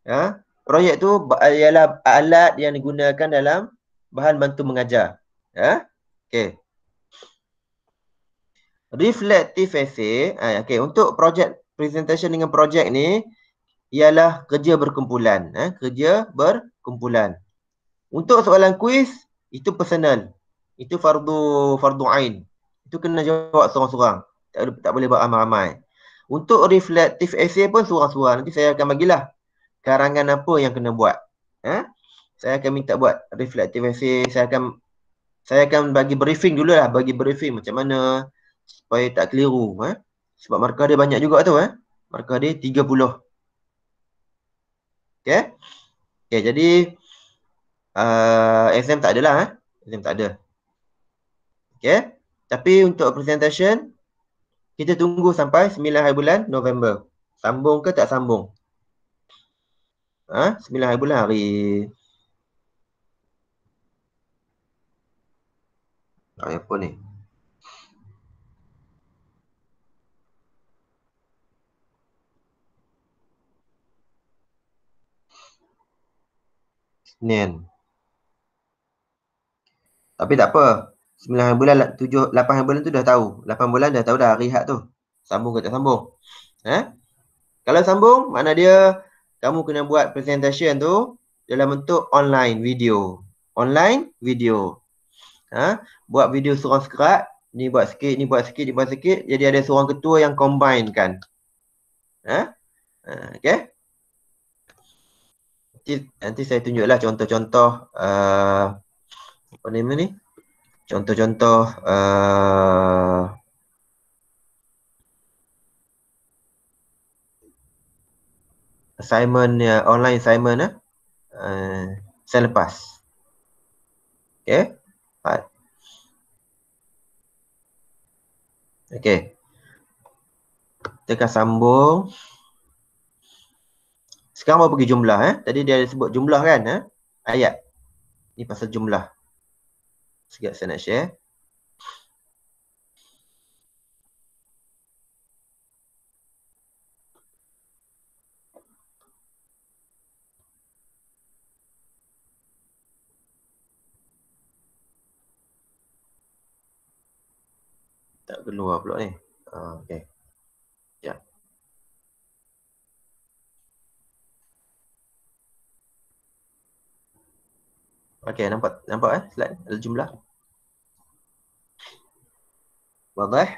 Ya. Projek tu ialah alat yang digunakan dalam bahan bantu mengajar. Ya. Okey. Reflective essay, ah, ha, okey untuk projek presentation dengan projek ni ialah kerja berkumpulan, eh, kerja ber, kumpulan. Untuk soalan kuis itu personal. Itu fardu fardu ain. Itu kena jawab seorang-seorang. Tak, tak boleh buat ramai-ramai. Untuk reflective essay pun seorang-seorang. Nanti saya akan bagilah karangan apa yang kena buat. Ha? Saya akan minta buat reflective essay. Saya akan saya akan bagi briefing dululah, bagi briefing macam mana supaya tak keliru, eh. Sebab markah dia banyak juga tu, eh. Markah dia 30. Okay. Okay, ya, jadi uh, exam tak adalah eh. Exam tak ada. Okay, Tapi untuk presentation kita tunggu sampai 9 hari bulan November. Sambung ke tak sambung? Ha? 9 hari bulan hari apa ni? Isnin. Tapi tak apa. 9 bulan, 7, 8 bulan tu dah tahu. 8 bulan dah tahu dah hari rehat tu. Sambung ke tak sambung? Ha? Kalau sambung, makna dia kamu kena buat presentation tu dalam bentuk online video. Online video. Ha? Buat video seorang sekerat. Ni buat sikit, ni buat sikit, ni buat sikit. Jadi ada seorang ketua yang combine kan. Ha? Ha, okay? nanti nanti saya tunjuklah contoh-contoh uh, apa nama ni contoh-contoh uh, assignment ya uh, online assignment eh uh, saya lepas Okay, part okey kita akan sambung sekarang mau pergi jumlah eh. Tadi dia ada sebut jumlah kan eh? Ayat. Ini pasal jumlah. Sekejap saya nak share. Tak keluar pula ni. Uh, ah, okay. Ya. Okey, nampak nampak eh slide ada jumlah. Wadah?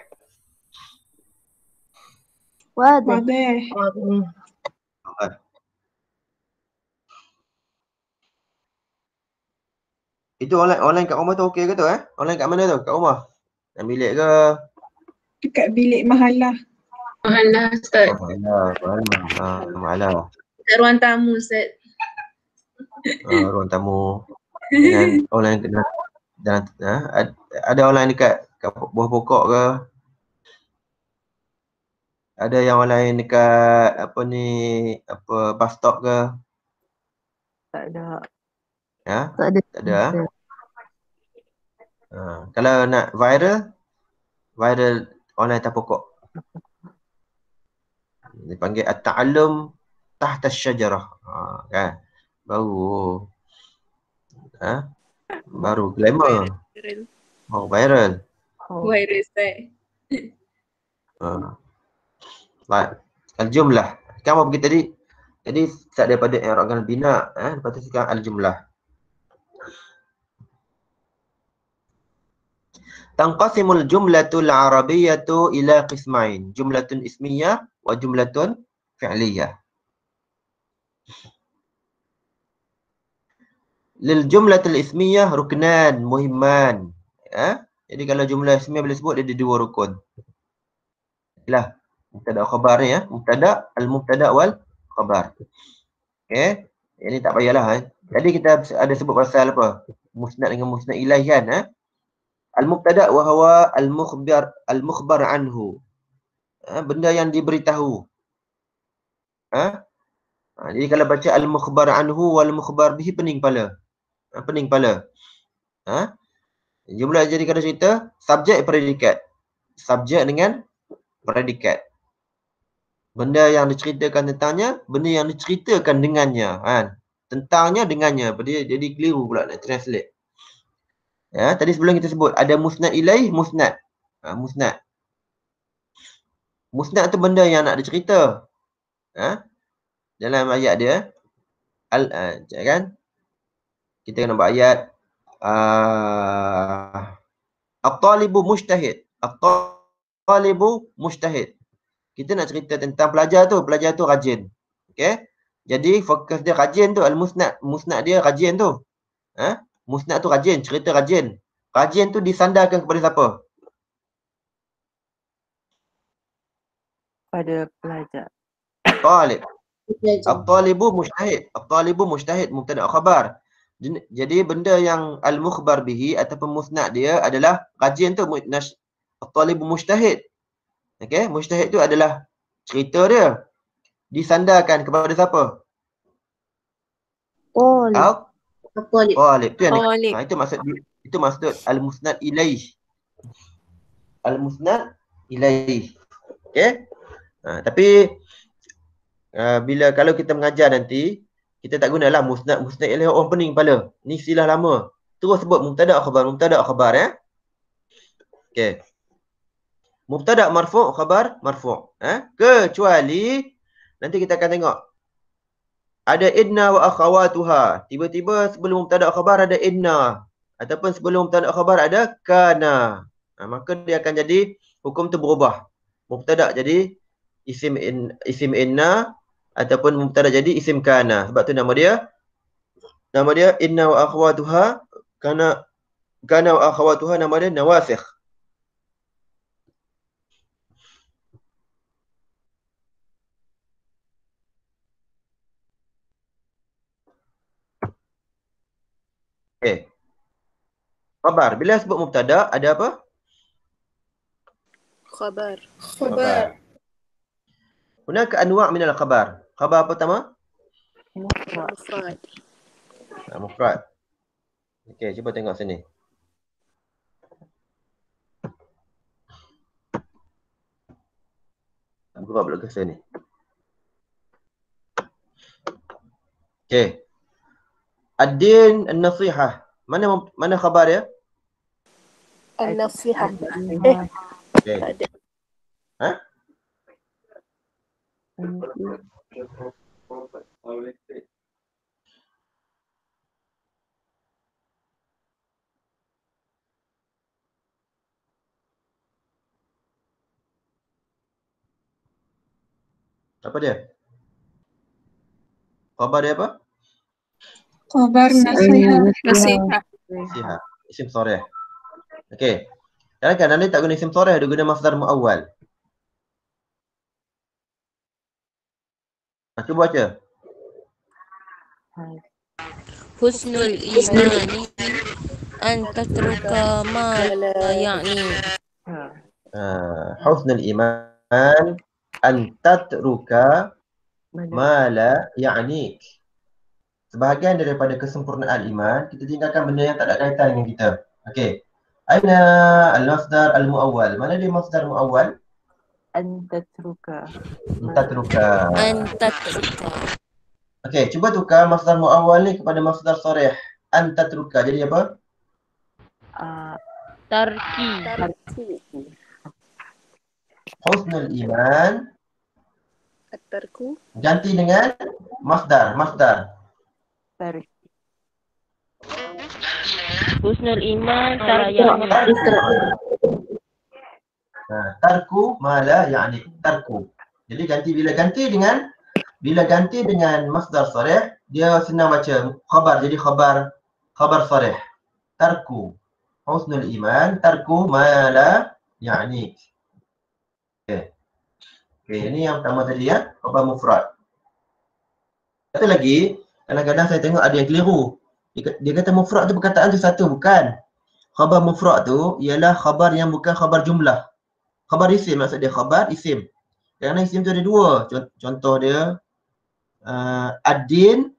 Wadah. Itu online online kat rumah tu okey ke tu eh? Online kat mana tu? Kat rumah. Dalam bilik ke? Dekat bilik mahalah. Mahalah Ustaz. Mahalah, mahalah. Ah, mahalah. Ruang tamu Ustaz. Uh, ruang tamu dengan orang yang kena dalam ha? ada orang lain dekat kat buah pokok ke ada yang orang lain dekat apa ni apa bus stop ke tak ada ya tak ada tak ada, tak ah? ada. Ah, ha? kalau nak viral viral online tak pokok dipanggil at-ta'allum tahta syajarah ha, kan baru Huh? Ha? Baru glamour. Oh, viral. Oh. Viral, say. Ha. Uh. Baik. Al-jumlah. Kan apa pergi tadi? Jadi, start daripada Erogan Bina. Eh? Lepas tu sekarang Al-jumlah. Tangqasimul jumlatul arabiyyatu ila qismain. Jumlatun ismiyah wa jumlatun fi'liyah lil jumlatil ismiyah ruknan muhimman ya jadi kalau jumlah ismiyah boleh sebut dia ada dua rukun lah mubtada khabar ya mubtada al mubtada wal khabar okey ini tak payahlah eh. jadi kita ada sebut pasal apa musnad dengan musnad ilaih kan eh? Ha? al mubtada wa huwa al mukhbar al mukhbar anhu ha? benda yang diberitahu ha? ha? jadi kalau baca al mukhbar anhu wal mukhbar bihi pening kepala ha, pening kepala ha? jumlah jadi kata cerita subjek predikat subjek dengan predikat benda yang diceritakan tentangnya benda yang diceritakan dengannya kan tentangnya dengannya jadi jadi keliru pula nak translate ya tadi sebelum kita sebut ada musnad ilaih musnad ha, musnad musnad tu benda yang nak dicerita ha? dalam ayat dia al uh, kan kita nak ayat uh, At-talibu mustahid At-talibu mustahid Kita nak cerita tentang pelajar tu Pelajar tu rajin okay? Jadi fokus dia rajin tu Al-musnad Musnad dia rajin tu ha? Musnad tu rajin Cerita rajin Rajin tu disandarkan kepada siapa? Pada pelajar At-talib At-talibu mustahid At-talibu mustahid Mungkin nak khabar jadi benda yang al-mukhbar bihi ataupun musnad dia adalah kajian tu talibul mujtahid. Okey, mujtahid tu adalah cerita dia disandarkan kepada siapa? Oh. Oh. Talib. Itu, ha, itu maksud itu maksud al-musnad ilaih. Al-musnad ilaih. Okey. Ha, tapi uh, bila kalau kita mengajar nanti kita tak gunalah musnad musnad ialah orang pening kepala ni istilah lama terus sebut mubtada khabar mubtada khabar ya eh? okey mubtada marfu khabar marfu eh kecuali nanti kita akan tengok ada idna wa akhawatuha tiba-tiba sebelum mubtada khabar ada idna ataupun sebelum mubtada khabar ada kana ha, maka dia akan jadi hukum tu berubah mubtada jadi isim in, isim inna ataupun mubtada jadi isim kana sebab tu nama dia nama dia inna wa akhwatuha kana kana wa akhwatuha nama dia nawasikh Okey. Khabar. Bila sebut mubtada ada apa? Khabar. Khabar. Khabar. Hunaka anwa' min al-khabar. Khabar pertama? Mufrad. Ah, mufrad. Okey, cuba tengok sini. Buka pula kasa ni. Okey. Ad-din an-nasiha. Mana mana khabar dia? An-nasiha. Okey. Ha? Apa dia? Khabar dia apa? Khabar nasihat. Nasihat. Isim sore. Okey. Kadang-kadang ni tak guna isim sore, dia guna masdar muawwal. Ha, cuba baca. Husnul Imani Antatruka mala yakni. Ha. Husnul Iman Antatruka ma la yakni. Sebahagian daripada kesempurnaan iman, kita tinggalkan benda yang tak ada kaitan dengan kita. Okey. Aina al-masdar al-mu'awwal. Mana dia masdar mu'awwal? antatruka. Antatruka. Antatruka. Okey, cuba tukar masdar muawwal ni kepada masdar sharih. Antatruka. Jadi apa? Ah, tarki. Tarki. Husnul iman. Atarku. Ganti dengan masdar, masdar. Tarki. Husnul iman saraya Ha, tarku mala yakni tarku. Jadi ganti bila ganti dengan bila ganti dengan masdar sarih dia senang baca khabar jadi khabar khabar sarih. Tarku husnul iman tarku mala yakni. Okey. Okey, ini yang pertama tadi ya, khabar mufrad. Satu lagi, kadang-kadang saya tengok ada yang keliru. Dia kata mufrad tu perkataan tu satu bukan. Khabar mufrad tu ialah khabar yang bukan khabar jumlah. Khabar isim maksud dia khabar isim. Kerana isim tu ada dua. Contoh dia uh, ad-din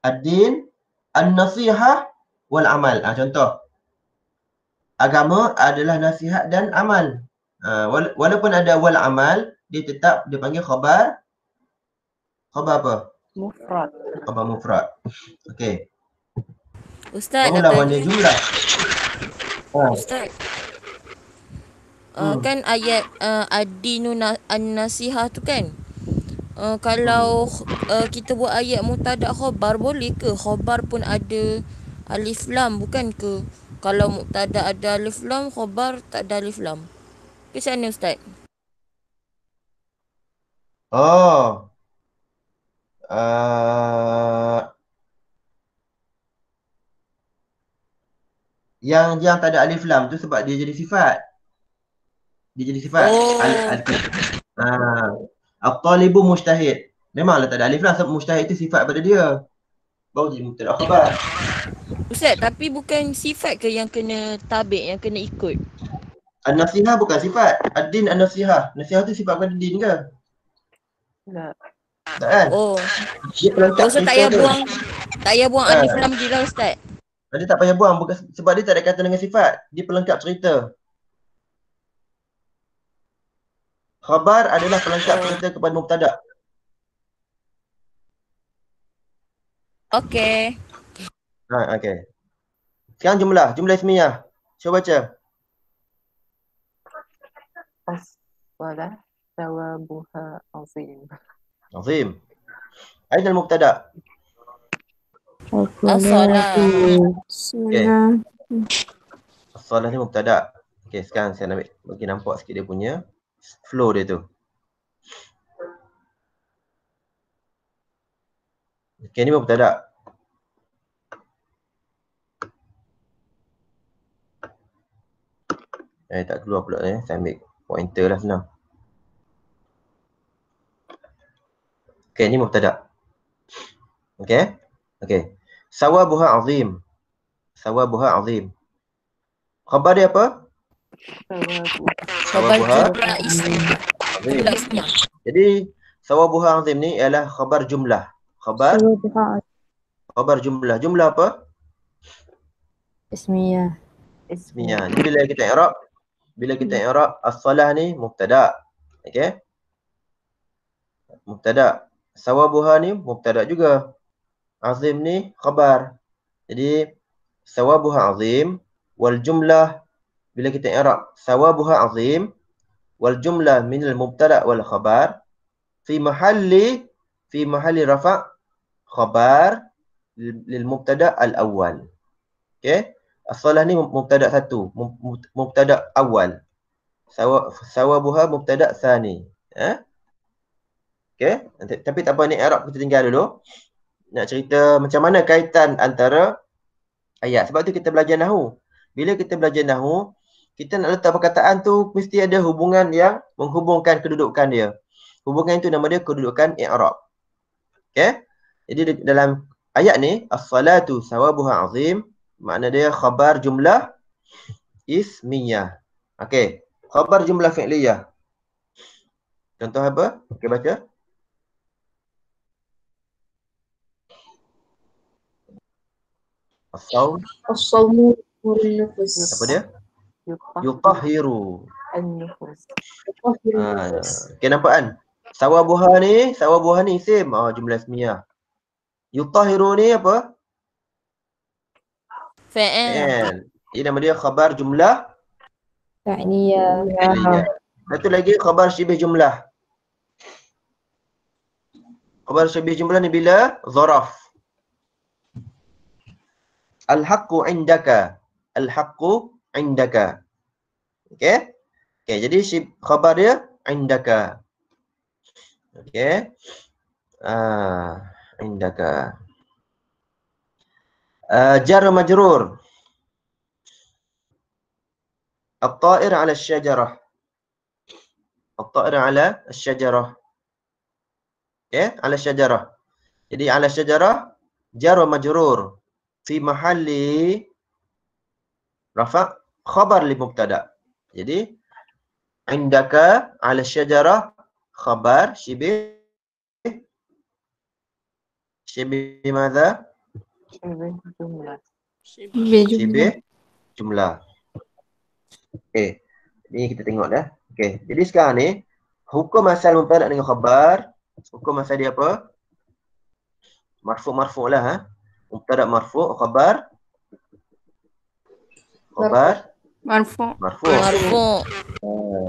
ad-din an-nasihah wal amal. Ah ha, contoh. Agama adalah nasihat dan amal. Ha, walaupun ada wal amal, dia tetap dia panggil khabar khabar apa? Mufrad. Khabar mufrad. Okey. Ustaz, ada lawan jumlah. Oh. Ustaz, uh, kan ayat uh, ah, adinu na, an tu kan uh, kalau uh, kita buat ayat mutada khabar boleh ke khabar pun ada alif lam bukan ke kalau mutada ada alif lam khabar tak ada alif lam ke sana ustaz oh uh, yang yang tak ada alif lam tu sebab dia jadi sifat dia jadi sifat. Oh. Al- al- al- ha. At-talibu mujtahid. Memanglah tak ada alif lah. Mujtahid tu sifat pada dia. Baru jadi mujtahid. Apa Ustaz, tapi bukan sifat ke yang kena tabik, yang kena ikut? An-Nasihah bukan sifat. Ad-Din An-Nasihah. Nasihah tu sifat pada din ke? Tak. Tak kan? Oh. Dia pelantak so tak oh, payah buang, tak payah buang kan? ha. alif lam je lah Ustaz. Dia tak payah buang sebab dia tak ada kata dengan sifat. Dia pelengkap cerita. Khabar adalah pelengkap cerita kepada mubtada. Okey. Ha, okey. Sekarang jumlah, jumlah ismiyah. Cuba baca. Aswala sawabuha azim. Azim. Aina al-mubtada? Assalamualaikum. Okay. Assalamualaikum. Okay, sekarang saya nak ambil, bagi nampak sikit dia punya flow dia tu. Okay, ni berapa tak ada? Eh, tak keluar pula ni. Eh. Saya ambil pointer lah senang. Okay, ni berapa tak ada? Okay? Okay. Sawabuha azim. Sawabuha azim. Khabar dia apa? Sawabuha khabar jumlah ismi. Jadi sawah buha azim ni ialah khabar jumlah. Khabar Khabar jumlah. Jumlah apa? Ismiyah. Ismiyah. Jadi bila kita Arab, bila kita Arab hmm. as-salah ni mubtada. okay? Mubtada. Sawabuha ni mubtada juga. Azim ni khabar. Jadi sawabuha azim wal jumlah bila kita i'rab sawabuha azim wal jumla min al mubtada wal khabar fi mahalli fi mahalli rafa khabar lil mubtada al awal okey asalah ni mubtada satu mubtada awal sawabuha mubtada thani eh okey tapi tak apa ni i'rab kita tinggal dulu nak cerita macam mana kaitan antara ayat sebab tu kita belajar nahu bila kita belajar nahu kita nak letak perkataan tu mesti ada hubungan yang menghubungkan kedudukan dia. Hubungan itu nama dia kedudukan i'rab. Okey. Jadi dalam ayat ni as-salatu sawabuha azim makna dia khabar jumlah ismiyah. Okey. Khabar jumlah fi'liyah. Contoh apa? Okey baca. As-sawm. As-sawm. Apa dia? Yukahiru. an okay, nampak kan sawah buha ni sawah buha ni isim oh, ah, jumlah ismiyah yuqahiru ni apa fa'al ini nama dia khabar jumlah fa'niyah ya. satu lagi khabar syibih jumlah khabar syibih jumlah ni bila zaraf al-haqqu indaka al-haqqu indaka. Okey. Okey, jadi si khabar dia indaka. Okey. Ah, indaka. Uh, jar majrur. At-ta'ir 'ala asy-syajarah. At-ta'ir 'ala asy-syajarah. Okey, 'ala asy-syajarah. Jadi 'ala asy-syajarah jar majrur fi mahalli rafa' khabar li mubtada. Jadi indaka ala syajarah khabar syibih syibih mada? Syibih jumlah. jumlah. Okey. Ini kita tengok dah. Okey. Jadi sekarang ni hukum asal mubtada dengan khabar, hukum asal dia apa? Marfu marfu lah ha. Mubtada marfu, khabar khabar marfu marfu marfu ha. Eh,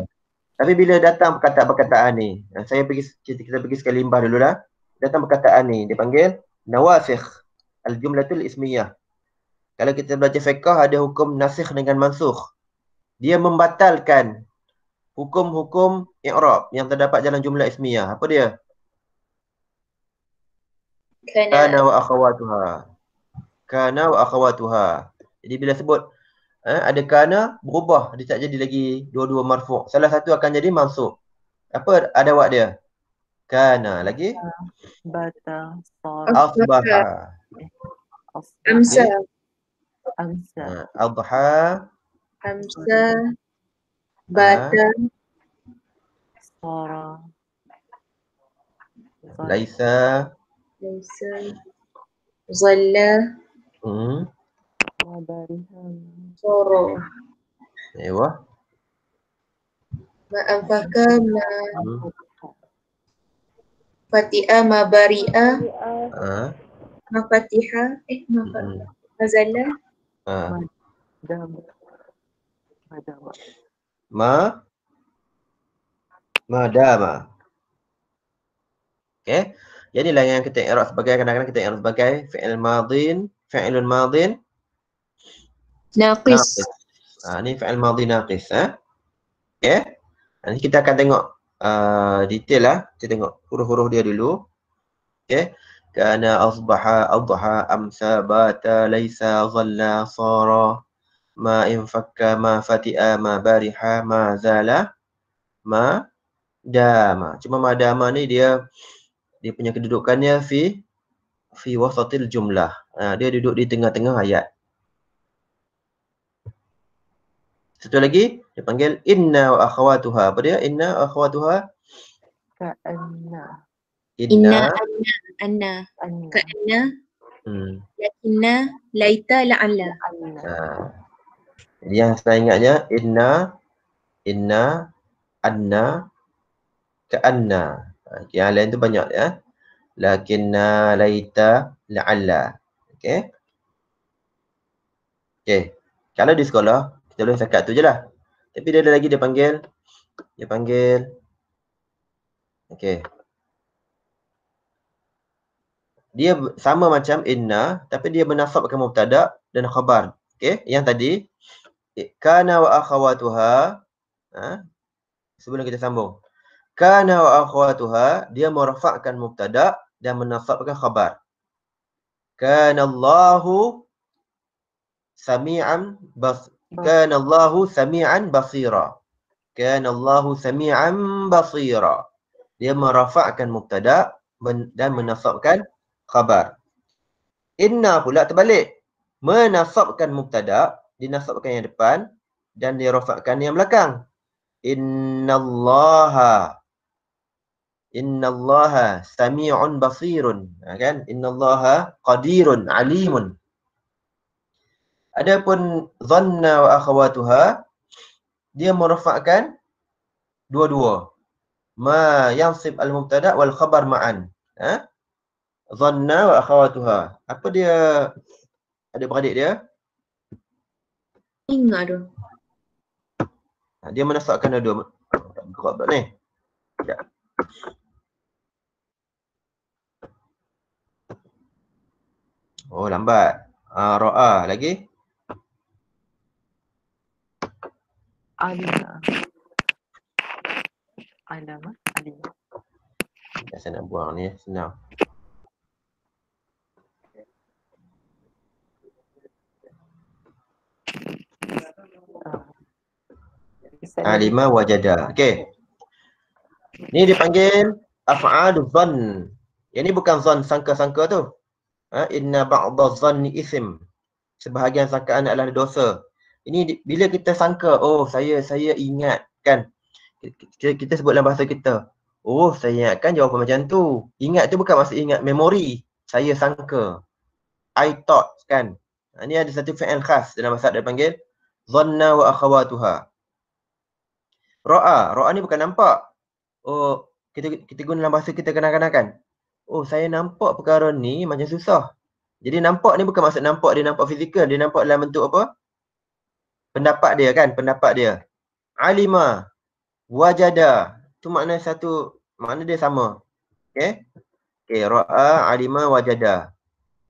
tapi bila datang perkataan-perkataan ni eh, saya pergi kita, kita pergi sekali limbah dululah datang perkataan ni dia panggil nawasikh al-jumlatul ismiyah kalau kita belajar fiqh ada hukum nasikh dengan mansukh dia membatalkan hukum-hukum i'rab yang terdapat dalam jumlah ismiyah apa dia kana wa akhawatuha kana wa akhawatuha jadi bila sebut eh, ada kerana berubah dia tak jadi lagi dua-dua marfu' salah satu akan jadi mansub apa ada wak dia kana ah, lagi bata sar asbaha amsa amsa adha amsa ah. bata sara laisa laisa zalla hmm Madari hmm. Soro Ewa eh, Ma'anfaka ma hmm. Fatiha ma bari'a ha? Ma fatiha Eh ma hmm. fatiha Ma zala ha. Ma Ma dama Okay jadi lah yang kita i'rab sebagai kadang-kadang kita i'rab sebagai fi'il madin, fi'ilun madin, Naqis. Ha, ni fi'il madhi naqis. Ha? Okay. Ya? Nanti kita akan tengok uh, detail lah. Kita tengok huruf-huruf dia dulu. Okay. Ya? Kana asbaha adha amsa bata laysa zalla sara ma infakka ma fati'a ma bariha ma zala ma dama. Cuma ma dama ni dia dia punya kedudukannya fi fi wasatil jumlah. Ha, dia duduk di tengah-tengah ayat. Satu lagi dia panggil inna wa akhawatuha. Apa dia? Inna wa akhawatuha. Ka Inna, inna anna anna. Ka Hmm. Ya laita la anna. Ha. yang saya ingatnya inna inna anna ka anna. Okay, ha, yang lain tu banyak ya. Lakinna laita la'alla. Okay. Okay. Kalau di sekolah, kita boleh cakap tu je lah. Tapi dia ada lagi dia panggil. Dia panggil. Okay. Dia sama macam inna tapi dia menasabkan mubtada dan khabar. Okay. Yang tadi. Kana wa akhawatuha. Ha? Sebelum kita sambung. Kana wa akhawatuha. Dia merafakkan mubtada dan menasabkan khabar. Kana Allahu sami'an basir kana Allahu samian basira kana Allahu samian basira dia merafakkan mubtada dan menasabkan khabar inna pula terbalik menasabkan mubtada dinasabkan yang depan dan dirafakkan yang belakang inna allaha inna allaha samiun basirun ha, kan inna allaha qadirun alimun Adapun dhanna wa akhawatuha dia merafakkan dua-dua. Ma yansib al-mubtada wal khabar ma'an. Ha? Dhanna wa akhawatuha. Apa dia ada beradik dia? Ingat tu. Ha, dia menasakkan dua-dua. Buka pula ni. Sekejap. Oh lambat. Uh, ha, Ra'ah lagi. Alina. Alina. Alina. Ya, saya nak buang ni, senang. Ah. Alima wajada. Okey. Ni dipanggil af'al dhann. Yang ni bukan zan sangka-sangka tu. Ha? inna ba'dha dhanni ism. Sebahagian sangkaan adalah dosa ini bila kita sangka oh saya saya ingat kan kita, kita sebut dalam bahasa kita oh saya ingatkan jawapan macam tu ingat tu bukan maksud ingat memori saya sangka i thought kan ini ha, ada satu fi'il khas dalam bahasa dia panggil dhanna wa akhawatuha ra'a ra'a ni bukan nampak oh kita kita guna dalam bahasa kita kadang-kadang kan oh saya nampak perkara ni macam susah jadi nampak ni bukan maksud nampak dia nampak fizikal dia nampak dalam bentuk apa pendapat dia kan pendapat dia alima wajada tu makna satu makna dia sama okey okey raa alima wajada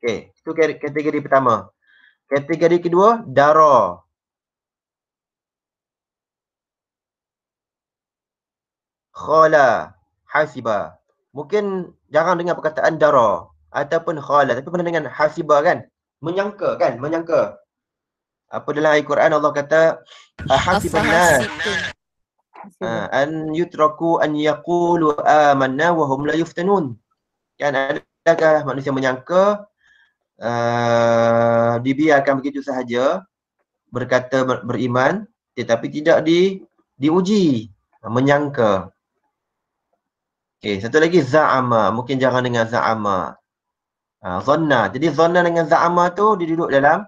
okey itu kategori pertama kategori kedua dara khala hasiba mungkin jarang dengar perkataan dara ataupun khala tapi pernah dengan hasiba kan menyangka kan menyangka apa dalam Al-Quran Allah kata Ahasibun nas uh, An yutraku an yakulu amanna wa hum la yuftanun Kan adakah manusia menyangka uh, ah, Dibiarkan begitu sahaja Berkata ber- beriman Tetapi tidak di diuji Menyangka Okey, satu lagi za'ama. Mungkin jangan dengan za'ama. Ha, ah, zonna. Jadi zonna dengan za'ama tu, dia duduk dalam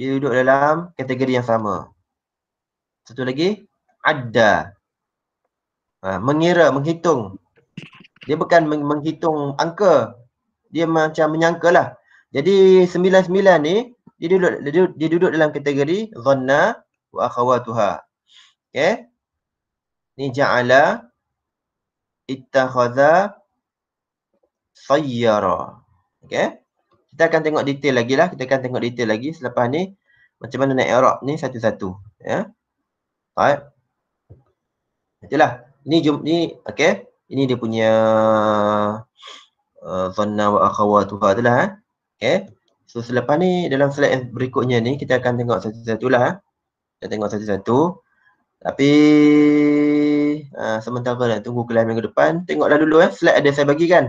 dia duduk dalam kategori yang sama. Satu lagi, ada. Ha, mengira, menghitung. Dia bukan menghitung angka. Dia macam menyangka lah. Jadi sembilan sembilan ni, dia duduk, dia duduk dalam kategori zanna wa akhawatuha. Okay. Ni ja'ala ittakhadha sayyara. Okay kita akan tengok detail lagi lah. Kita akan tengok detail lagi selepas ni macam mana naik Arab ni satu-satu. Ya. Baik. Itulah. Ini jom ni okay? Ini dia punya eh, zona wa akhawatuha tu lah. Eh. Okey. So selepas ni dalam slide berikutnya ni kita akan tengok satu-satu lah. Kita tengok satu-satu. Tapi uh, sementara nak tunggu kelas minggu depan. Tengoklah dulu eh. Slide ada saya bagi kan.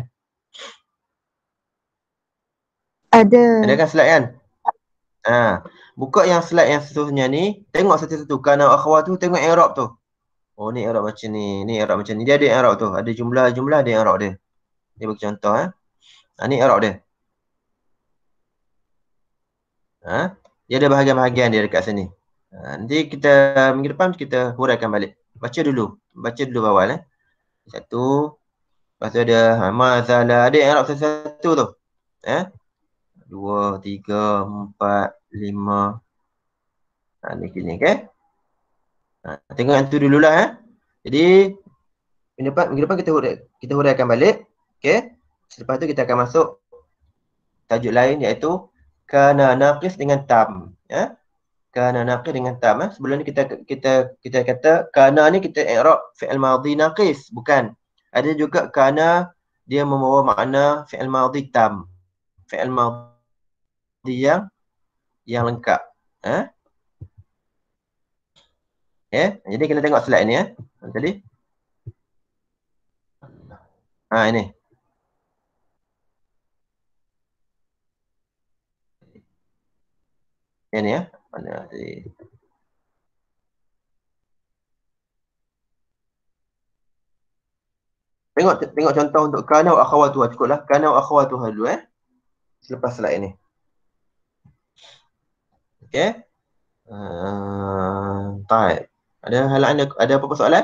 Ada. Ada kan slide kan? Ha. Buka yang slide yang seterusnya ni, tengok satu-satu kanan akhwat tu, tengok Arab tu. Oh ni Arab macam ni, ni Arab macam ni. Dia ada Arab tu, ada jumlah-jumlah ada Arab dia. Dia bagi contoh eh. Ha ni Arab dia. Ha? Dia ada bahagian-bahagian dia dekat sini. Ha, nanti kita minggu depan kita huraikan balik. Baca dulu. Baca dulu awal eh. Satu. Lepas tu ada ha, masalah. Ada yang Arab satu-satu tu. Eh? dua, tiga, empat, lima. Ha, ni kini Okay? Ha, tengok yang tu dululah eh. Jadi minggu depan, minggu depan kita huraikan, kita huraikan balik. Okay. Selepas tu kita akan masuk tajuk lain iaitu kana naqis dengan tam. Ya. Kana naqis dengan tam. Eh? Sebelum ni kita kita kita kata kana ni kita i'rab fi'il madhi naqis bukan. Ada juga kana dia membawa makna fi'il madhi tam. Fi'il madhi tadi yang yang lengkap. Eh? Ha? Okay. Ya, jadi kita tengok slide ni ya. Eh. Jadi Ha ini. Ini ya. Mana jadi Tengok tengok contoh untuk kanau wa akhawatuha cukup lah kana wa akhawatuha dulu eh. Selepas slide ini. Okay. Uh, tak. Ada hal anda, ada apa-apa soalan?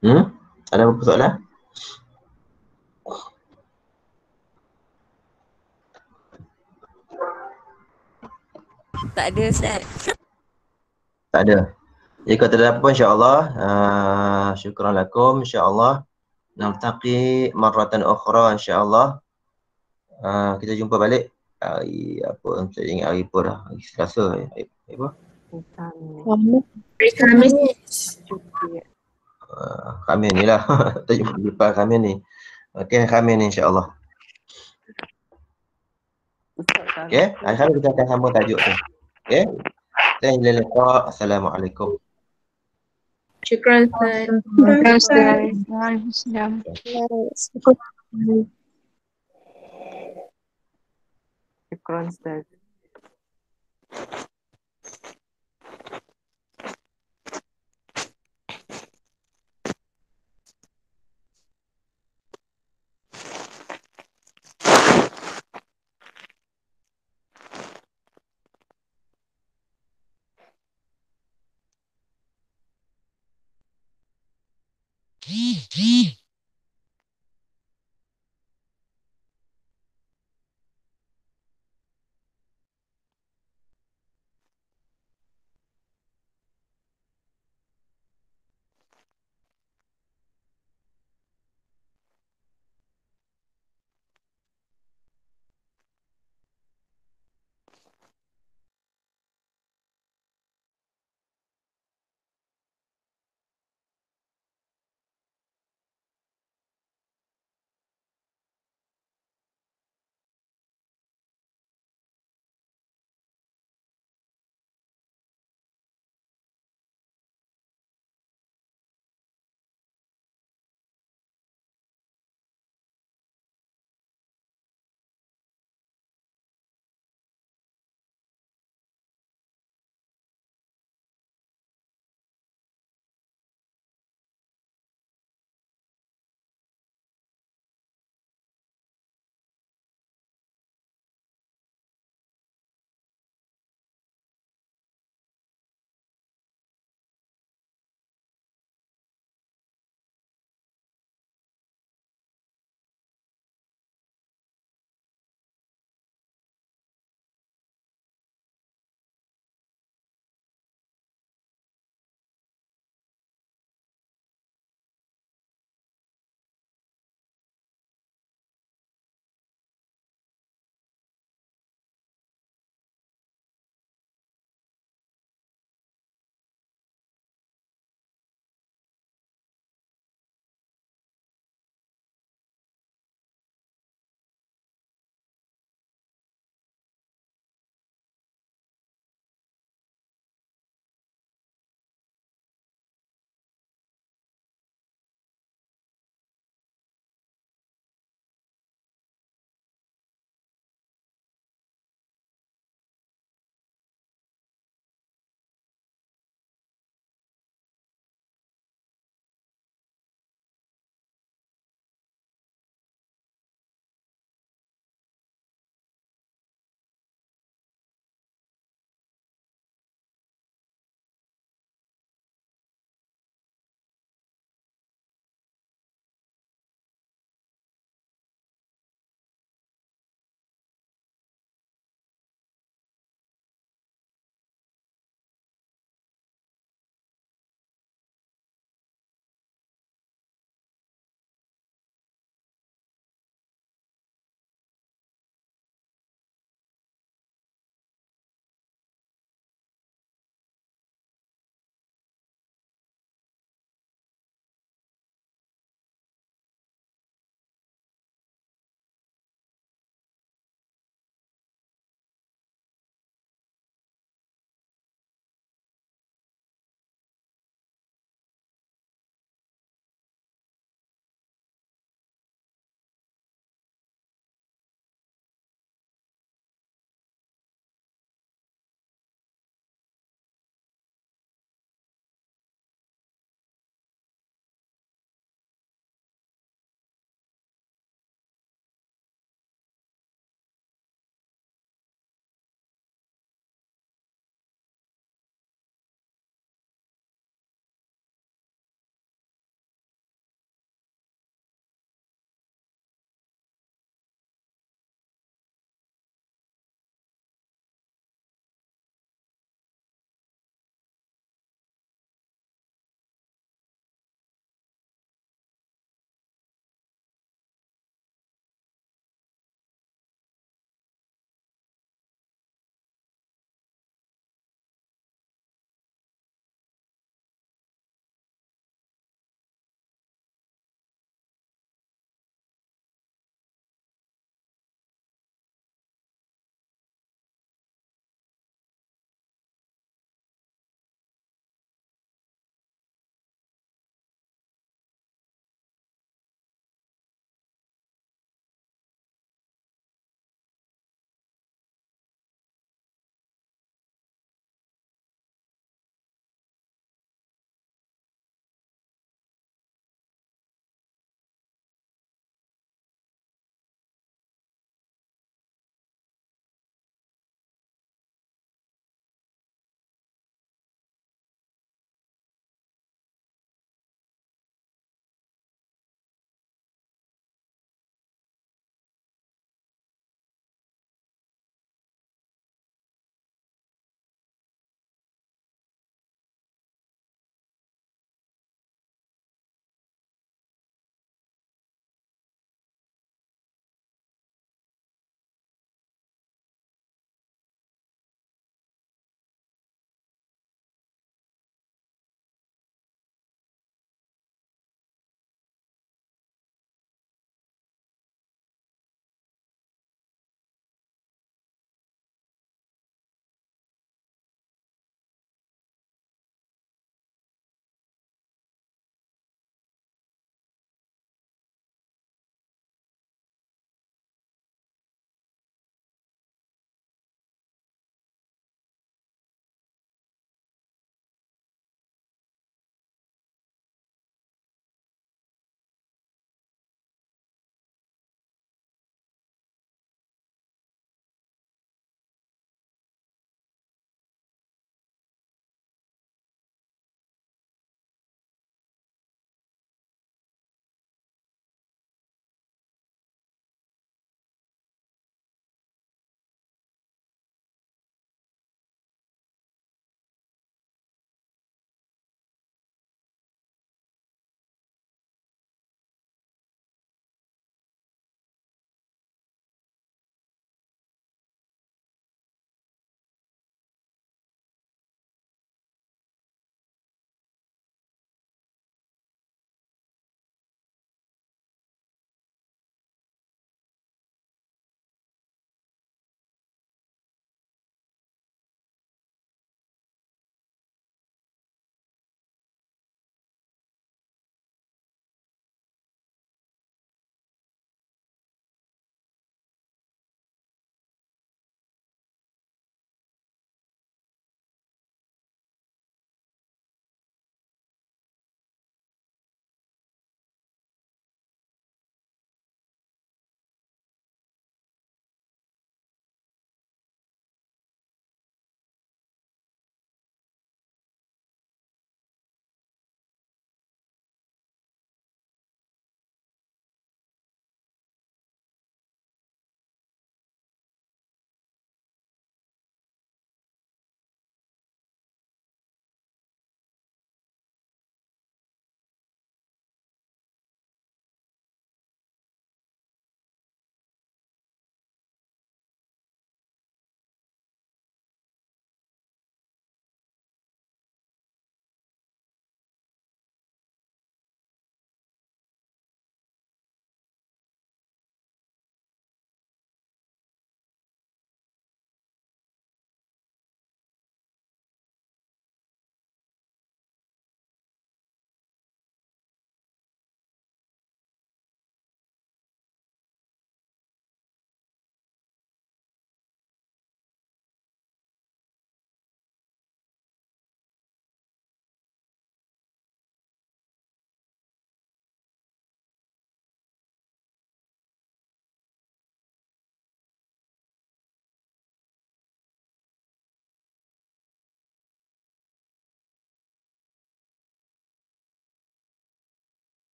Hmm? Ada apa-apa soalan? Tak ada Ustaz. Tak ada. Jadi kalau tidak apa-apa insyaAllah uh, Syukuran lakum insyaAllah Nantaki maratan ukhra insyaAllah uh, Kita jumpa balik Hari apa, saya ingat hari apa dah Hari selasa eh? hari, apa Hari Khamis uh, Khamis ni lah Kita jumpa lepas Khamis ni Okay kami. ni insyaAllah Okay, hari kita akan sama tajuk tu Okay Assalamualaikum. Assalamualaikum. Shukran. Shukran. Shukran. Shukran. Shukran. Shukran. Shukran.